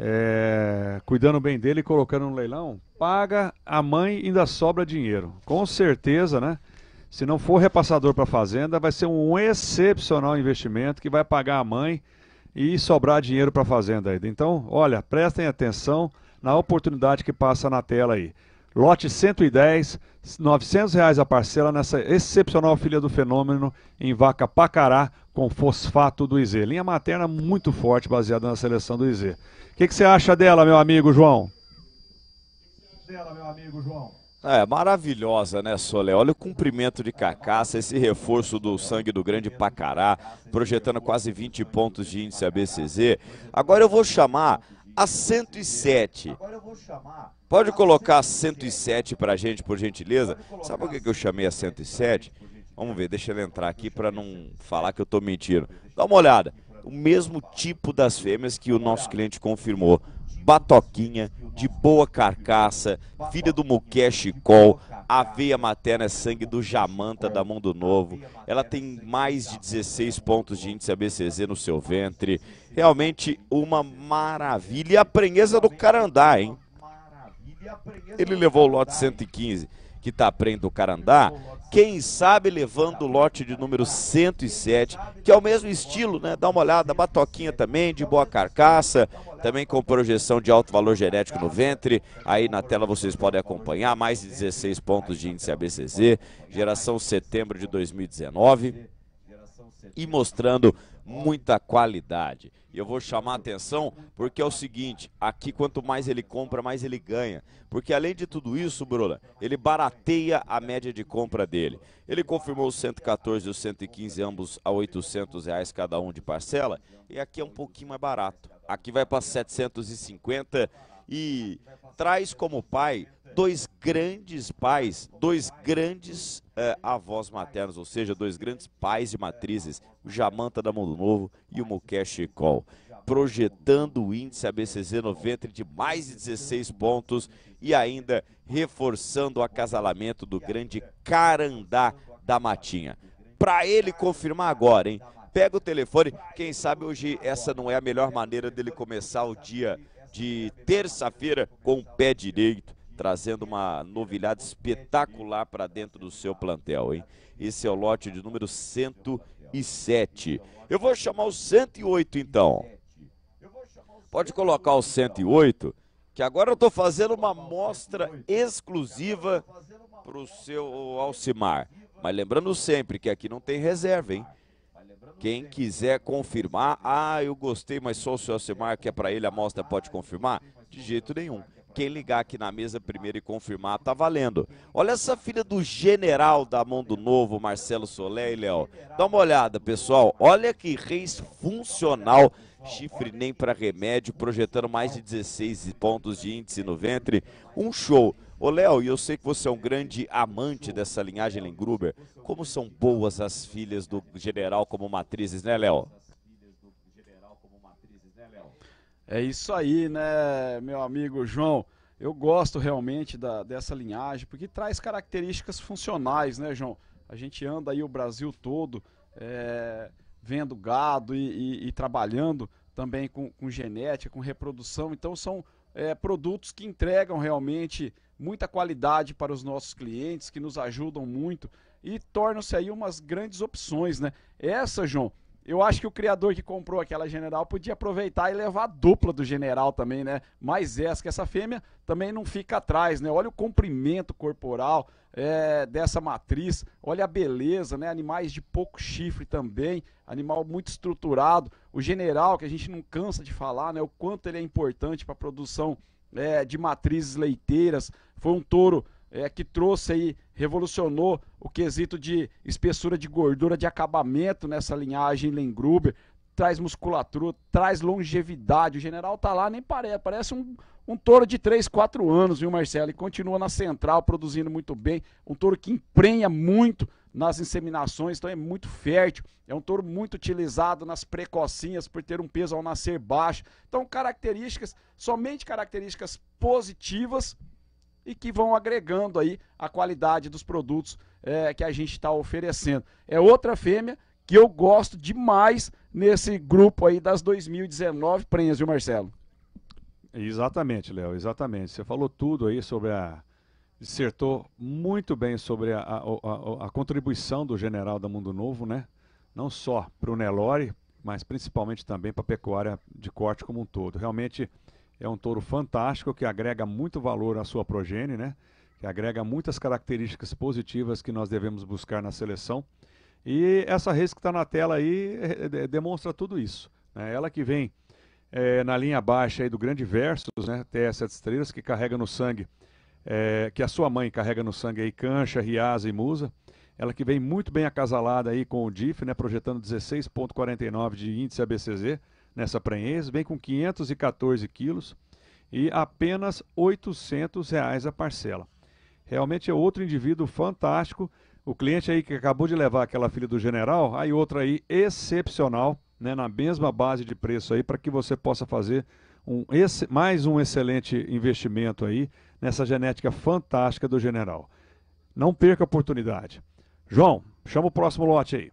É, cuidando bem dele e colocando no leilão, paga a mãe ainda sobra dinheiro. Com certeza, né? Se não for repassador para a fazenda, vai ser um excepcional investimento que vai pagar a mãe e sobrar dinheiro para a fazenda ainda. Então, olha, prestem atenção na oportunidade que passa na tela aí. Lote 110, 900 reais a parcela nessa excepcional filha do fenômeno em vaca pacará com fosfato do IZ. Linha materna muito forte baseada na seleção do IZ. O que, que você acha dela, meu amigo João?
meu amigo João. Ah, é, maravilhosa, né, Solé? Olha o cumprimento de Cacaça, esse reforço do sangue do grande Pacará, projetando quase 20 pontos de índice ABCZ. Agora eu vou chamar a 107. Pode colocar a 107 pra gente, por gentileza? Sabe por que eu chamei a 107? Vamos ver, deixa ele entrar aqui para não falar que eu tô mentindo. Dá uma olhada. O mesmo tipo das fêmeas que o nosso cliente confirmou. Batoquinha, de boa carcaça, filha do Muqué Chicol, a veia materna é sangue do Jamanta da Mundo Novo. Ela tem mais de 16 pontos de índice ABCZ no seu ventre. Realmente uma maravilha. E a prenheza do Carandá, hein? Ele levou o lote 115, que está a do Carandá, quem sabe levando o lote de número 107, que é o mesmo estilo, né? Dá uma olhada, batoquinha também, de boa carcaça, também com projeção de alto valor genético no ventre. Aí na tela vocês podem acompanhar mais de 16 pontos de índice ABCZ, geração setembro de 2019 e mostrando muita qualidade. E eu vou chamar a atenção porque é o seguinte, aqui quanto mais ele compra, mais ele ganha. Porque além de tudo isso, Bruna, ele barateia a média de compra dele. Ele confirmou os 114 e os 115, ambos a 800 reais cada um de parcela. E aqui é um pouquinho mais barato. Aqui vai para 750 e traz como pai dois grandes pais, dois grandes eh, avós maternos, ou seja, dois grandes pais de matrizes, o Jamanta da Mundo Novo e o Mukesh Col, projetando o índice ABCZ no ventre de mais de 16 pontos e ainda reforçando o acasalamento do grande Carandá da Matinha. Para ele confirmar agora, hein? Pega o telefone, quem sabe hoje essa não é a melhor maneira dele começar o dia de terça-feira com o pé direito trazendo uma novilhada espetacular para dentro do seu plantel, hein? Esse é o lote de número 107. Eu vou chamar o 108 então. Pode colocar o 108, que agora eu estou fazendo uma mostra exclusiva para o seu Alcimar. Mas lembrando sempre que aqui não tem reserva, hein? Quem quiser confirmar, ah, eu gostei, mas só o seu Alcimar, que é para ele a amostra, pode confirmar? De jeito nenhum quem ligar aqui na mesa primeiro e confirmar, tá valendo. Olha essa filha do general da mão do novo, Marcelo Solé e Léo. Dá uma olhada, pessoal. Olha que reis funcional. Chifre nem para remédio, projetando mais de 16 pontos de índice no ventre. Um show. Ô Léo, e eu sei que você é um grande amante dessa linhagem Lengruber. Como são boas as filhas do general como matrizes, né, Léo? É
isso aí, né, meu amigo João? Eu gosto realmente da, dessa linhagem, porque traz características funcionais, né, João? A gente anda aí o Brasil todo é, vendo gado e, e, e trabalhando também com, com, genética, com reprodução. Então, são é, produtos que entregam realmente muita qualidade para os nossos clientes, que nos ajudam muito e tornam-se aí umas grandes opções, né? Essa, João, eu acho que o criador que comprou aquela general podia aproveitar e levar a dupla do general também, né? Mais essa que essa fêmea também não fica atrás, né? Olha o comprimento corporal é, dessa matriz, olha a beleza, né? Animais de pouco chifre também, animal muito estruturado. O general, que a gente não cansa de falar, né? O quanto ele é importante para a produção é, de matrizes leiteiras. Foi um touro é, que trouxe aí revolucionou o quesito de espessura de gordura de acabamento nessa linhagem Lengruber, traz musculatura, traz longevidade. O general tá lá, nem parece, parece um, um touro de 3, 4 anos, viu, Marcelo? E continua na central, produzindo muito bem. Um touro que emprenha muito nas inseminações, então é muito fértil. É um touro muito utilizado nas precocinhas por ter um peso ao nascer baixo. Então, características, somente características positivas e que vão agregando aí a qualidade dos produtos é, que a gente está oferecendo. É outra fêmea que eu gosto demais nesse grupo aí das 2019 prenhas, viu, Marcelo?
Exatamente, Léo, exatamente. Você falou tudo aí sobre a. dissertou muito bem sobre a, a, a, a contribuição do general da Mundo Novo, né? Não só para o Nelore, mas principalmente também para a pecuária de corte como um todo. Realmente é um touro fantástico que agrega muito valor à sua progênie, né? Que agrega muitas características positivas que nós devemos buscar na seleção. E essa race que está na tela aí é, é, demonstra tudo isso. Né? Ela que vem é, na linha baixa aí do Grande Versus, né? TS Sete Estrelas, que carrega no sangue, é, que a sua mãe carrega no sangue aí Cancha, Riaza e Musa. Ela que vem muito bem acasalada aí com o DIF, né? Projetando 16,49 de índice ABCZ nessa prenhez, vem com 514 quilos e apenas R$ 800 reais a parcela. Realmente é outro indivíduo fantástico. O cliente aí que acabou de levar aquela filha do general, aí outra aí excepcional, né, na mesma base de preço aí, para que você possa fazer um, esse, mais um excelente investimento aí nessa genética fantástica do general. Não perca a oportunidade. João, chama o próximo lote aí.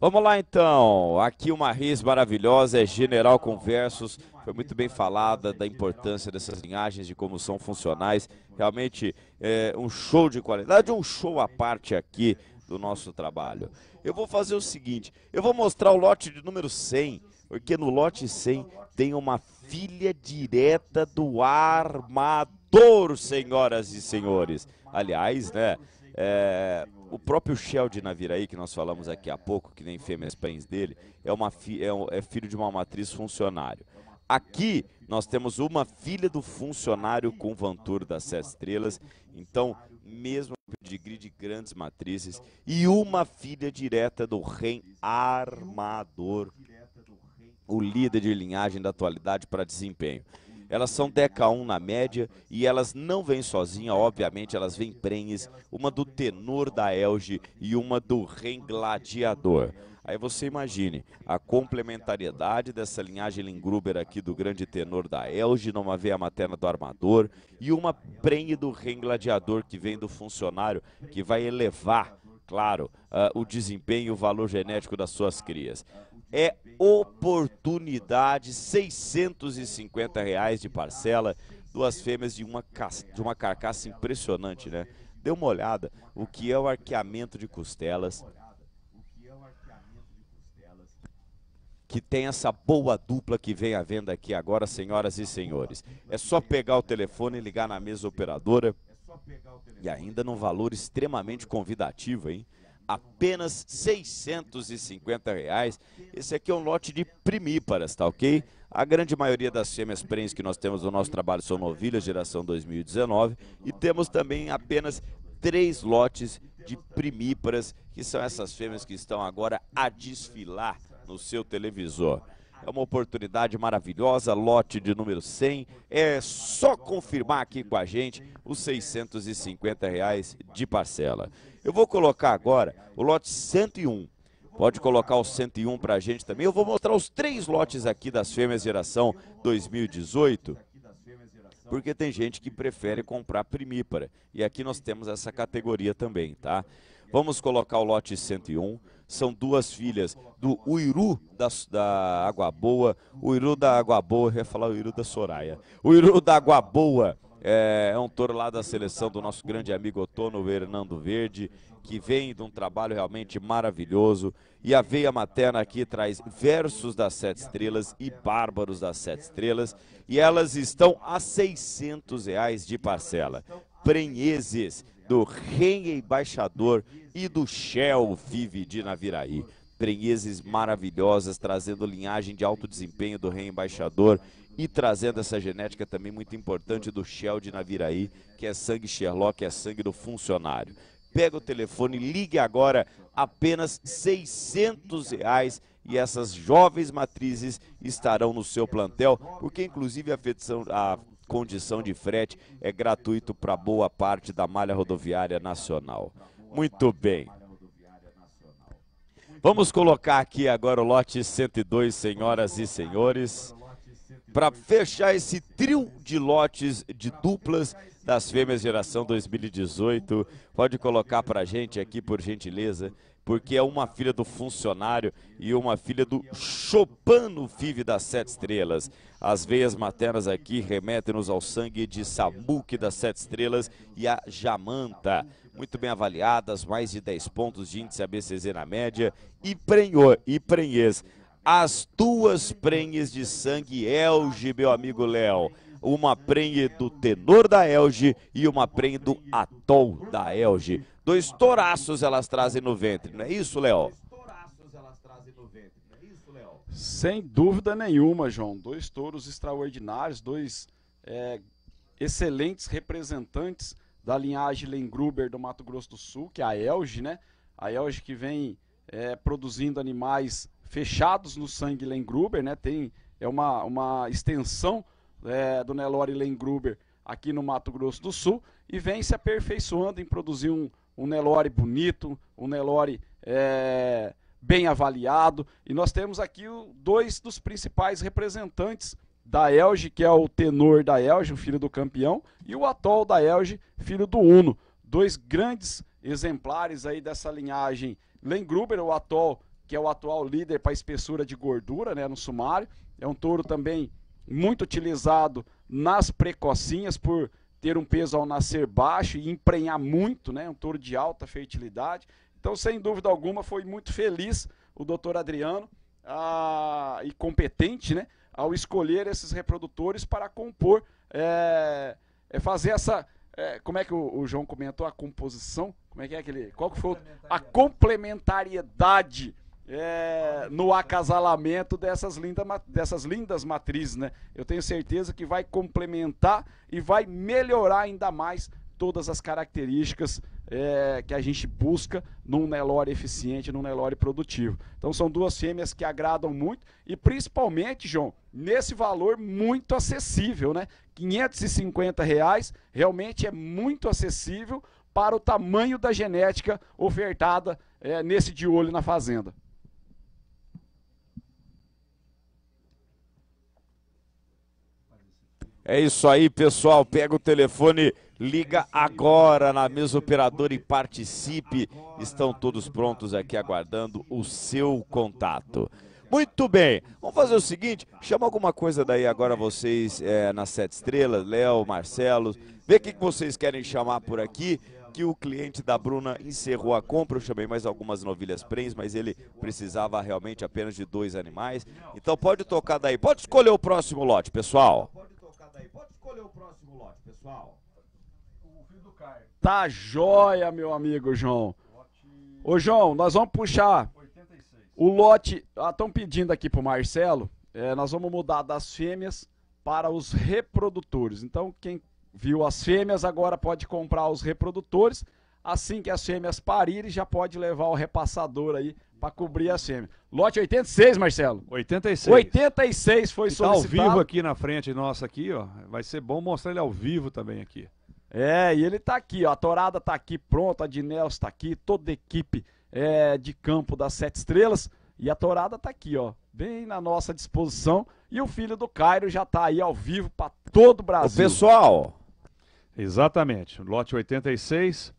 Vamos lá então, aqui uma ris maravilhosa, é General Conversos, foi muito bem falada da importância dessas linhagens, de como são funcionais, realmente é um show de qualidade, um show à parte aqui do nosso trabalho. Eu vou fazer o seguinte, eu vou mostrar o lote de número 100, porque no lote 100 tem uma filha direta do armador, senhoras e senhores. Aliás, né, é, o próprio Shell de Naviraí, que nós falamos aqui há pouco, que nem fêmeas pães dele, é, uma fi, é, um, é filho de uma matriz funcionário. Aqui nós temos uma filha do funcionário com Vantur das Sete Estrelas, então mesmo pedigree de grandes matrizes, e uma filha direta do rei Armador, o líder de linhagem da atualidade para desempenho. Elas são Deca 1 na média e elas não vêm sozinhas. obviamente, elas vêm prenhes, uma do tenor da Elge e uma do Rei Gladiador. Aí você imagine a complementariedade dessa linhagem Lingruber aqui do grande tenor da Elge, numa veia materna do armador, e uma prenhe do rei gladiador que vem do funcionário, que vai elevar, claro, uh, o desempenho e o valor genético das suas crias é oportunidade, 650 reais de parcela, duas fêmeas de uma, de uma carcaça impressionante, né? Dê uma olhada, o que é o arqueamento de costelas, que tem essa boa dupla que vem à venda aqui agora, senhoras e senhores. É só pegar o telefone e ligar na mesa operadora, e ainda num valor extremamente convidativo, hein? apenas 650 reais. Esse aqui é um lote de primíparas, tá ok? A grande maioria das fêmeas prens que nós temos no nosso trabalho são novilhas geração 2019 e temos também apenas três lotes de primíparas, que são essas fêmeas que estão agora a desfilar no seu televisor. É uma oportunidade maravilhosa, lote de número 100. É só confirmar aqui com a gente os 650 reais de parcela. Eu vou colocar agora o lote 101. Pode colocar o 101 para a gente também. Eu vou mostrar os três lotes aqui das fêmeas geração 2018 porque tem gente que prefere comprar primípara. E aqui nós temos essa categoria também, tá? Vamos colocar o lote 101. São duas filhas do Uiru da, da Água Boa. Uiru da Água Boa, eu ia falar Uiru da Soraya. Uiru da Água Boa é, é um touro lá da seleção do nosso grande amigo Otono Hernando Verde, que vem de um trabalho realmente maravilhoso. E a veia materna aqui traz Versos das Sete Estrelas e Bárbaros das Sete Estrelas. E elas estão a 600 reais de parcela. Prenheses do Rei Embaixador e do Shell Vive de Naviraí. Prenheses maravilhosas, trazendo linhagem de alto desempenho do Rei Embaixador e trazendo essa genética também muito importante do Shell de Naviraí, que é sangue Sherlock, é sangue do funcionário. Pega o telefone, ligue agora, apenas 600 reais e essas jovens matrizes estarão no seu plantel, porque inclusive a, a condição de frete é gratuito para boa parte da malha rodoviária nacional. Muito bem. Vamos colocar aqui agora o lote 102, senhoras e senhores para fechar esse trio de lotes de duplas das fêmeas geração 2018. Pode colocar para a gente aqui, por gentileza, porque é uma filha do funcionário e uma filha do Chopano vive das Sete Estrelas. As veias maternas aqui remetem-nos ao sangue de Samuque das Sete Estrelas e a Jamanta. Muito bem avaliadas, mais de 10 pontos de índice ABCZ na média. E Prenhor, e Prenhez as duas prenhes de sangue Elge, meu amigo Léo. Uma prenhe do tenor da Elge e uma prenhe do atol da Elge. É dois toraços elas trazem no ventre, não é isso, Léo?
Sem dúvida nenhuma, João. Dois touros extraordinários, dois é, excelentes representantes da linhagem Lengruber do Mato Grosso do Sul, que é a Elge, né? A Elge que vem é, produzindo animais fechados no sangue Lengruber, né? Tem, é uma, uma extensão é, do Nelore Lengruber aqui no Mato Grosso do Sul e vem se aperfeiçoando em produzir um, um Nelore bonito, um Nelore é, bem avaliado. E nós temos aqui o, dois dos principais representantes da Elge, que é o tenor da Elge, o filho do campeão, e o atol da Elge, filho do Uno. Dois grandes exemplares aí dessa linhagem Lengruber, o atol que é o atual líder para espessura de gordura, né, no sumário. É um touro também muito utilizado nas precocinhas por ter um peso ao nascer baixo e emprenhar muito, né, um touro de alta fertilidade. Então, sem dúvida alguma, foi muito feliz o doutor Adriano a, ah, e competente, né, ao escolher esses reprodutores para compor, é, é fazer essa, é, como é que o, o, João comentou, a composição, como é que é aquele, qual que foi o, a complementariedade é, no acasalamento dessas, linda, dessas lindas matrizes, né? Eu tenho certeza que vai complementar e vai melhorar ainda mais todas as características é, que a gente busca num Nelore eficiente, num Nelore produtivo. Então são duas fêmeas que agradam muito e principalmente, João, nesse valor muito acessível, né? 550 reais realmente é muito acessível para o tamanho da genética ofertada é, nesse de olho na fazenda.
É isso aí, pessoal. Pega o telefone, liga agora na mesa operadora e participe. Estão todos prontos aqui aguardando o seu contato. Muito bem, vamos fazer o seguinte, chama alguma coisa daí agora vocês é, nas Sete Estrelas, Léo, Marcelo, vê o que, que vocês querem chamar por aqui, que o cliente da Bruna encerrou a compra, eu chamei mais algumas novilhas prens, mas ele precisava realmente apenas de dois animais, então pode tocar daí, pode escolher o próximo lote, pessoal aí. Pode escolher o próximo lote, pessoal. O
filho do Caio. Tá joia, meu amigo João. Lote... Ô, João, nós vamos puxar 86. o lote. Estão ah, pedindo aqui pro Marcelo. É, nós vamos mudar das fêmeas para os reprodutores. Então, quem viu as fêmeas agora pode comprar os reprodutores. Assim que as fêmeas parirem, já pode levar o repassador aí para cobrir a SEMI. Lote 86,
Marcelo. 86.
86 foi tá solicitado. ao vivo
aqui na frente nossa aqui, ó. Vai ser bom mostrar ele ao vivo também aqui. É, e ele tá aqui, ó. A Torada tá aqui pronta, a Dinels tá aqui, toda a equipe
é, de campo das Sete Estrelas. E a Torada tá aqui, ó, bem na nossa disposição. E o filho do Cairo já tá aí ao vivo para todo o Brasil. O
pessoal.
Exatamente. Lote 86.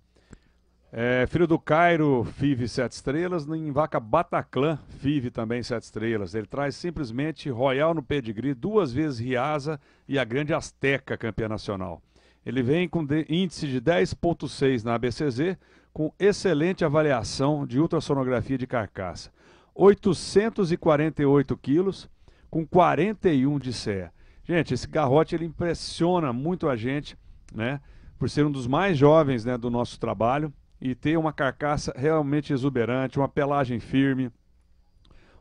É, filho do Cairo, Five sete estrelas. Em Vaca Bataclan, Five também sete estrelas. Ele traz simplesmente Royal no pedigree, duas vezes Riaza e a grande Azteca campeã nacional. Ele vem com índice de 10.6 na ABCZ, com excelente avaliação de ultrassonografia de carcaça. 848 quilos, com 41 de sé. Gente, esse garrote ele impressiona muito a gente, né? Por ser um dos mais jovens né, do nosso trabalho e ter uma carcaça realmente exuberante, uma pelagem firme,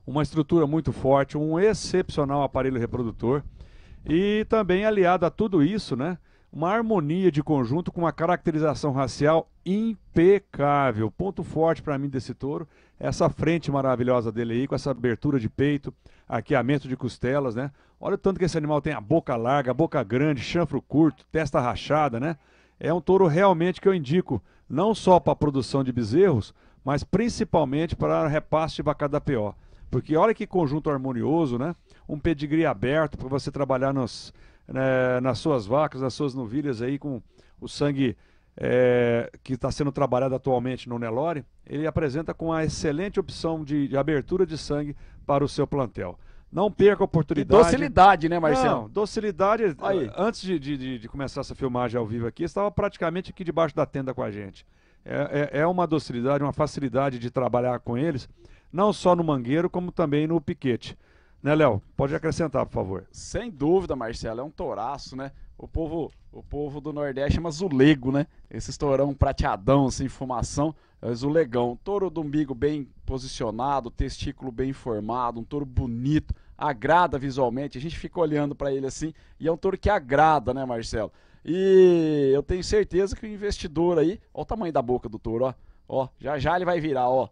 uma estrutura muito forte, um excepcional aparelho reprodutor. E também aliado a tudo isso, né? Uma harmonia de conjunto com uma caracterização racial impecável. Ponto forte para mim desse touro, essa frente maravilhosa dele aí, com essa abertura de peito, arqueamento de costelas, né? Olha o tanto que esse animal tem a boca larga, a boca grande, chanfro curto, testa rachada, né? É um touro realmente que eu indico não só para a produção de bezerros, mas principalmente para repasse de PO. Porque olha que conjunto harmonioso, né? Um pedigree aberto para você trabalhar nos, né, nas suas vacas, nas suas novilhas aí com o sangue é, que está sendo trabalhado atualmente no Nelore. Ele apresenta com uma excelente opção de, de abertura de sangue para o seu plantel. Não perca a oportunidade. E docilidade, né, Marcelo? Não, docilidade. Eh, Aí. Antes de, de, de, começar essa filmagem ao vivo aqui, estava praticamente aqui debaixo da tenda com a gente. É, é, é, uma docilidade, uma facilidade de trabalhar com eles, não só no Mangueiro, como também no Piquete. Né, Léo? Pode acrescentar, por favor.
Sem dúvida, Marcelo. É um toraço,
né? O povo, o povo do Nordeste
chama zulego, né? Esse estourão prateadão, sem fumação. É zulegão. Touro do umbigo bem posicionado, testículo bem formado, um touro bonito agrada visualmente. A gente fica olhando para ele assim e é um touro que agrada, né, Marcelo? E eu tenho certeza que o investidor aí, olha o tamanho da boca do touro, ó. Ó, já já ele vai virar, ó.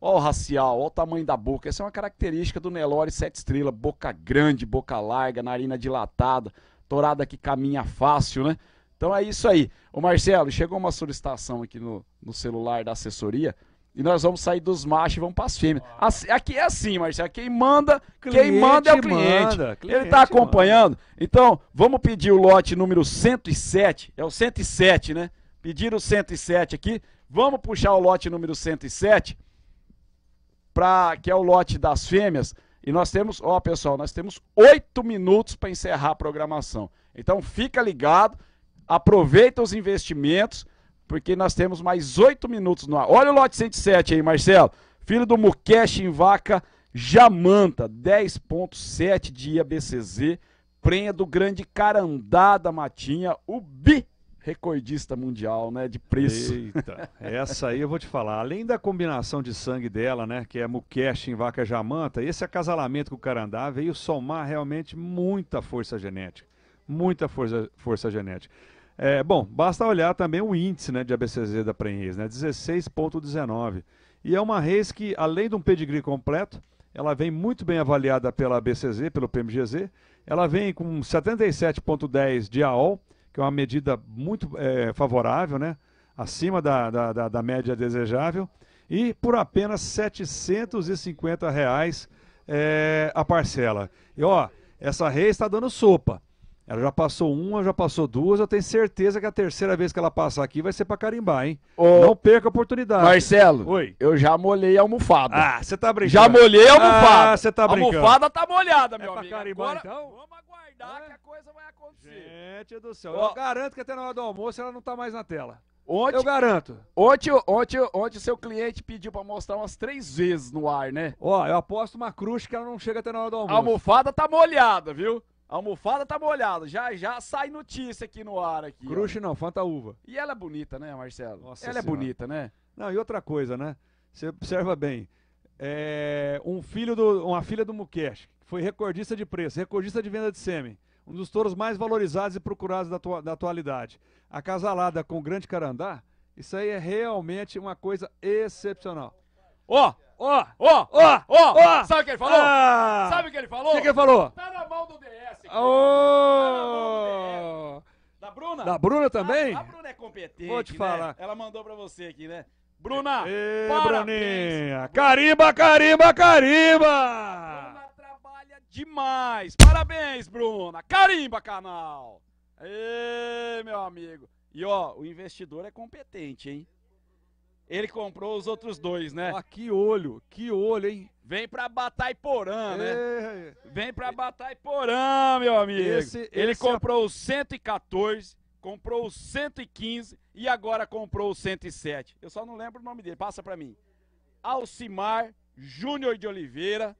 Ó o racial, ó o tamanho da boca. Essa é uma característica do Nelore 7 estrela, boca grande, boca larga, narina dilatada, tourada que caminha fácil, né? Então é isso aí. O Marcelo, chegou uma solicitação aqui no, no celular da assessoria e nós vamos sair dos machos e vamos para as fêmeas. Assim, aqui é assim, Marcelo. Quem manda, cliente quem manda é o cliente. Manda, cliente Ele está acompanhando. Manda. Então, vamos pedir o lote número 107. É o 107, né? Pedir o 107 aqui. Vamos puxar o lote número 107, pra, que é o lote das fêmeas. E nós temos, ó pessoal, nós temos oito minutos para encerrar a programação. Então fica ligado, aproveita os investimentos porque nós temos mais oito minutos no ar. Olha o lote 107 aí, Marcelo. Filho do Mukesh em vaca, Jamanta, 10.7 de IABCZ, prenha do grande Carandá da Matinha, o bi recordista mundial, né, de preço. Eita,
essa aí eu vou te falar, além da combinação de sangue dela, né, que é Mukesh em vaca Jamanta, esse acasalamento com o Carandá veio somar realmente muita força genética, muita força, força genética. É, bom, basta olhar também o índice né, de ABCZ da Prenhez, né, 16,19. E é uma reis que, além de um pedigree completo, ela vem muito bem avaliada pela ABCZ, pelo PMGZ. Ela vem com 77,10 de AOL, que é uma medida muito é, favorável, né, acima da, da, da, da, média desejável. E por apenas R$ 750 reais, é, a parcela. E ó, essa reis está dando sopa. Ela já passou uma, já passou duas. Eu tenho certeza que a terceira vez que ela passar aqui vai ser pra carimbar, hein? Ô, Não perca a oportunidade. Marcelo, Oi. eu já molhei a almofada. Ah, você tá brincando. já molhei a ah, almofada. Ah, você tá brincando. A almofada tá molhada, meu é amigo. carimbar, Agora, então? Vamos aguardar É? que a coisa vai acontecer. Gente do céu. Ó. Eu garanto que até na hora do
almoço ela não tá
mais na tela.
Eu garanto. ontem, ontem, ontem o seu cliente pediu pra mostrar umas três vezes no ar, né? Ó, eu aposto uma cruz que ela não chega até na hora do A almofada tá molhada, viu? A almofada tá molhada. Já já sai notícia aqui no ar. aqui. Cruxe
não, Uva. E ela é bonita, né,
Marcelo? Nossa
ela é senhora. é bonita, né? Não, e outra coisa, né? Você observa bem. É, um filho do, uma filha do Mukesh, que foi recordista de preço, recordista de venda de sêmen. Um dos touros mais valorizados e procurados da, da atualidade. Acasalada com o grande carandá, isso aí é realmente uma coisa excepcional. Ó, ó, ó, ó, ó. ó Sabe o que ele falou? Ah. Sabe o que ele falou? O que, que ele falou? Tá
na mão do DS.
Oh. Tá da Bruna? Da Bruna também? A, a, Bruna é competente. Vou te né? falar. Né? Ela
mandou pra você aqui, né? Bruna, Ê, Bruninha.
carimba carimba carimba Bruna
trabalha demais. Parabéns, Bruna. Carimba, canal. Ê, meu amigo. E ó, o investidor é competente, hein? Ele comprou os outros dois, né? Ah, que olho, que olho, hein? Vem pra Bataiporã, né? Vem pra Bataiporã, meu amigo. Esse, Ele é comprou é... 114, comprou o 115 e agora comprou o 107. Eu só não lembro o nome dele, passa pra mim. Alcimar Júnior de Oliveira,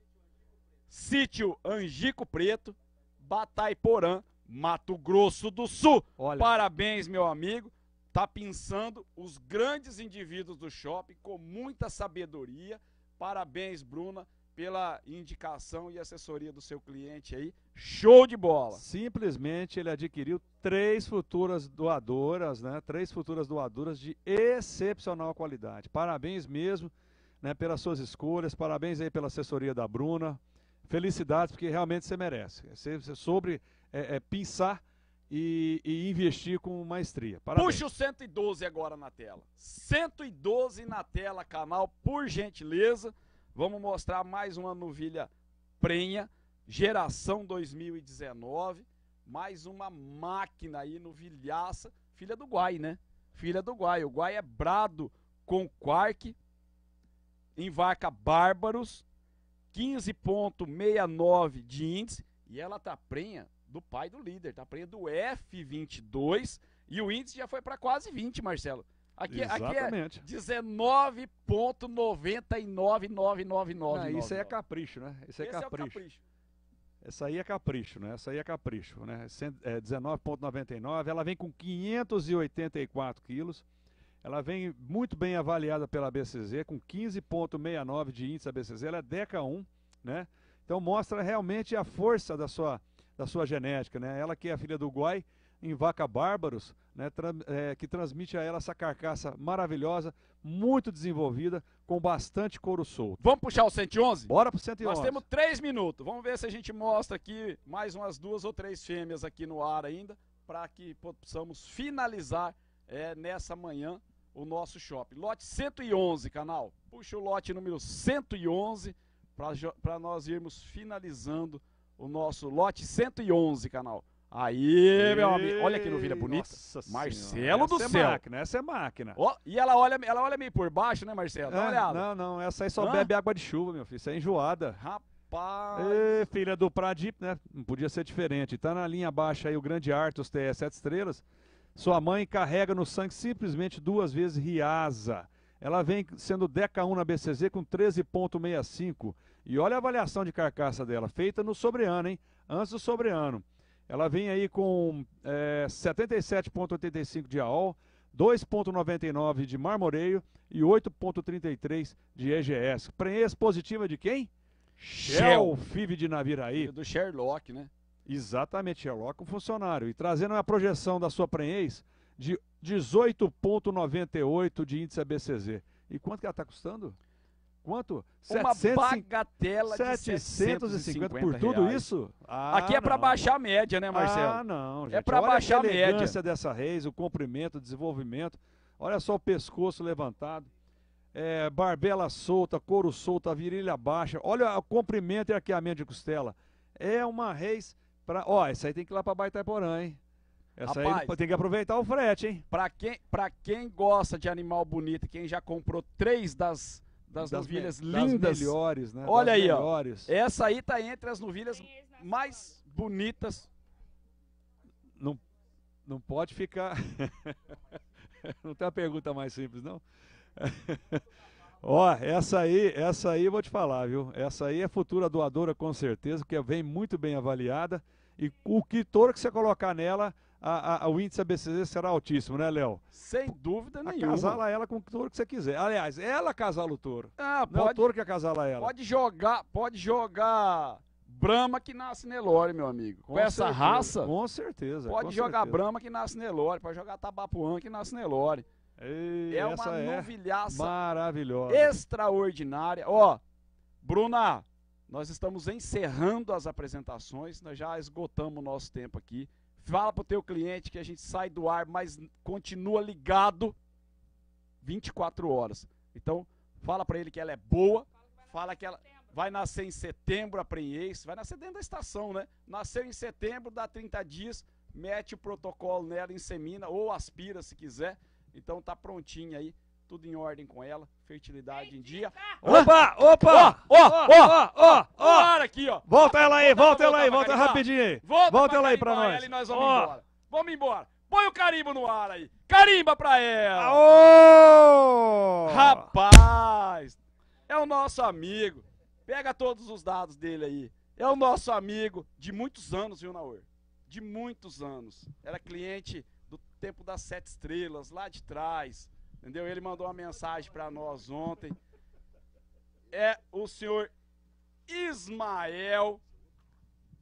sítio Angico Preto, Bataiporã, Mato Grosso do Sul. Olha. Parabéns, meu amigo está pensando os grandes indivíduos do shopping com muita sabedoria. Parabéns, Bruna, pela indicação e assessoria do seu cliente
aí. Show de bola! Simplesmente ele adquiriu três futuras doadoras, né? Três futuras doadoras de excepcional qualidade. Parabéns mesmo, né, pelas suas escolhas, parabéns aí pela assessoria da Bruna. Felicidades, porque realmente você merece. Você, você sobre é, é, pensar e, e, investir com maestria. Parabéns.
Puxa o 112 agora na tela. 112 na tela, canal, por gentileza. Vamos mostrar mais uma novilha prenha, geração 2019. Mais uma máquina aí, novilhaça. Filha do Guai, né? Filha do Guai. O Guai é brado com quark, em vaca Bárbaros, 15,69 de índice. E ela tá prenha do pai do líder, tá preso do F22 e o índice já foi para quase 20, Marcelo. Aqui, Exatamente. aqui é 19.99999. Isso aí é capricho, né? Isso é, é capricho. é capricho.
Essa aí é capricho, né? Essa aí é capricho, né? 19.99, é, ela vem com 584 quilos. Ela vem muito bem avaliada pela BCZ, com 15.69 de índice da BCZ. Ela é DECA 1, né? Então mostra realmente a força da sua da sua genética, né? Ela que é a filha do Guai, em Vaca Bárbaros, né, é, que transmite a ela essa carcaça maravilhosa, muito desenvolvida, com bastante couro solto. Vamos puxar o 111? Bora pro 111. Nós temos
três minutos. Vamos ver se a gente mostra aqui mais umas duas ou três fêmeas aqui no ar ainda, para que possamos finalizar é, nessa manhã o nosso shopping. Lote 111, canal. Puxa o lote número 111 para nós irmos finalizando o nosso lote 111, canal. Aí, meu amigo, olha que novilha bonita. Nossa Marcelo do céu. Essa é máquina,
essa é máquina. Oh, e ela olha, ela olha meio por baixo, né, Marcelo? Dá é, olhada. Não, não, essa aí só Hã? bebe água de chuva, meu filho. Isso é enjoada. Rapaz. filha do Pradip, né? Não podia ser diferente. Tá na linha baixa aí o grande Artos TE 7 estrelas. Sua mãe carrega no sangue simplesmente duas vezes Riaza. Ela vem sendo Deca 1 na BCZ com 13,65. E olha a avaliação de carcaça dela, feita no sobreano, hein? Antes do sobreano. Ela vem aí com é, eh, 77,85 de AOL, 2,99 de marmoreio e 8,33 de EGS. Prenhez positiva de quem? Shell, FIV de Naviraí. É do Sherlock, né? Exatamente, Sherlock, um funcionário. E trazendo a projeção da sua prenhez de 18,98 de índice ABCZ. E quanto que ela está custando? Quanto? Uma 700, bagatela de 750 por tudo reais. isso? Ah, Aqui é ah, para baixar a média, né, Marcelo? Ah,
não. É gente. É para baixar a média.
dessa reis, o comprimento, o desenvolvimento. Olha só o pescoço levantado. É, barbela solta, couro solto, a virilha baixa. Olha o comprimento e arqueamento de costela. É uma reis para. Ó, essa aí tem que ir lá para Baitaiporã, hein? Essa Rapaz, aí tem que aproveitar o frete, hein?
Para quem, pra quem gosta de animal bonito, quem já comprou três das das, das novilhas me, lindas. Das melhores, né? Olha das aí, melhores. ó. Essa aí tá entre as novilhas mais
bonitas. Não, não pode ficar. não tem uma pergunta mais simples, não? Ó, essa aí, essa aí vou te falar, viu? Essa aí é futura doadora com certeza, porque vem muito bem avaliada. E o que touro que você colocar nela, a, a, o índice ABCD será altíssimo, né, Léo?
Sem dúvida nenhuma. Acasala
ela com o touro que você quiser. Aliás, ela casar o touro.
Ah, não pode, é o touro que acasala ela. Pode jogar, pode jogar Brahma que nasce Nelore,
meu amigo. Com, com essa certeza, raça. Com certeza. Pode com jogar certeza. Brahma
que nasce Nelore, pode jogar Tabapuã que nasce Nelore. Ei, é uma é novilhaça maravilhosa. Extraordinária. Ó, Bruna, nós estamos encerrando as apresentações, nós já esgotamos o nosso tempo aqui. Fala para o teu cliente que a gente sai do ar, mas continua ligado 24 horas. Então, fala para ele que ela é boa, fala que ela vai nascer em setembro a prenhez, vai nascer dentro da estação, né? Nasceu em setembro, dá 30 dias, mete o protocolo nela, insemina ou aspira se quiser. Então tá prontinho aí tudo em ordem com ela, fertilidade em dia.
Opa, opa, ó, ó, ó, ó, aqui, ó. Volta ela aí, volta ela aí, volta rapidinho aí. Volta ela aí pra nós. nós vamos embora.
Vamos embora. Põe o carimbo no ar aí. Carimba pra ela.
Aô! Rapaz,
é o nosso amigo. Pega todos os dados dele aí. É o nosso amigo de muitos anos, viu, Naor? De muitos anos. Era cliente do tempo das sete estrelas, lá de trás. Entendeu? Ele mandou uma mensagem para nós ontem. É o senhor Ismael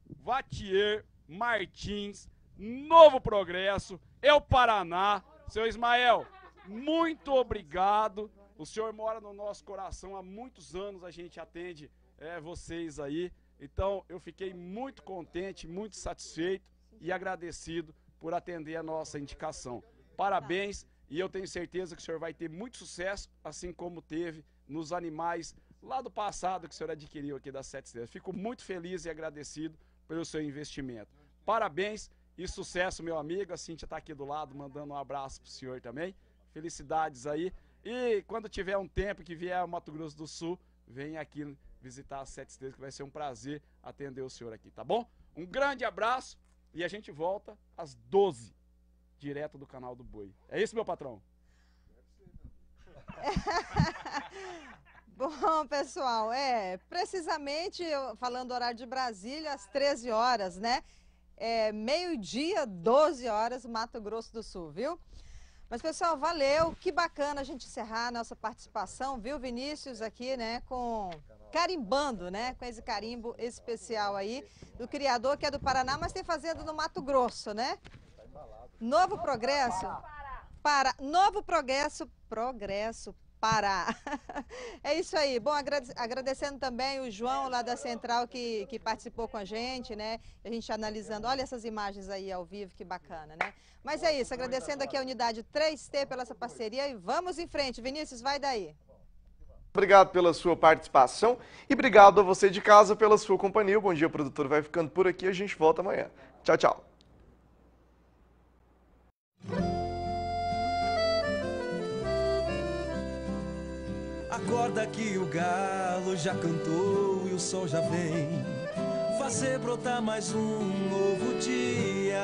Vatier Martins, Novo Progresso, Eu é Paraná. Seu Ismael, muito obrigado. O senhor mora no nosso coração há muitos anos, a gente atende é, vocês aí. Então, eu fiquei muito contente, muito satisfeito e agradecido por atender a nossa indicação. Parabéns e eu tenho certeza que o senhor vai ter muito sucesso, assim como teve nos animais lá do passado que o senhor adquiriu aqui das Sete Estrelas. Fico muito feliz e agradecido pelo seu investimento. Parabéns e sucesso, meu amigo. A Cintia está aqui do lado, mandando um abraço para o senhor também. Felicidades aí. E quando tiver um tempo que vier ao Mato Grosso do Sul, vem aqui visitar as Sete Estrelas, que vai ser um prazer atender o senhor aqui, tá bom? Um grande abraço e a gente volta às 12 direto do canal do Boi. É isso, meu patrão?
Bom, pessoal, é precisamente falando horário de Brasília, às 13 horas, né? É, meio-dia, 12 horas, Mato Grosso do Sul, viu? Mas, pessoal, valeu. Que bacana a gente encerrar a nossa participação, viu, Vinícius, aqui, né, com carimbando, né, com esse carimbo especial aí do criador que é do Paraná, mas tem fazenda no Mato Grosso, né? Novo Progresso. Para. para. Novo Progresso. Progresso. Pará. É isso aí. Bom, agradecendo também o João lá da Central que, que participou com a gente, né? A gente analisando, olha essas imagens aí ao vivo, que bacana, né? Mas é isso, agradecendo aqui a Unidade 3T pela essa parceria e vamos em frente. Vinícius, vai daí.
Obrigado pela sua participação e obrigado a você de casa pela sua companhia. O Bom Dia Produtor vai ficando por aqui, a gente volta amanhã. Tchau, tchau.
Acorda que o galo já cantou e o sol já vem fazer brotar mais um novo dia.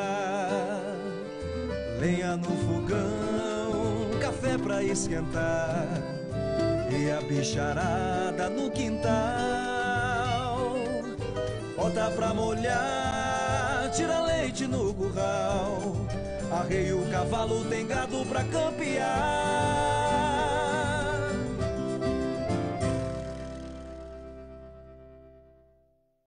Lenha no fogão, café pra esquentar e a bicharada no quintal. Bota pra molhar, tira leite no curral. Arrei o cavalo, tem gado pra campear.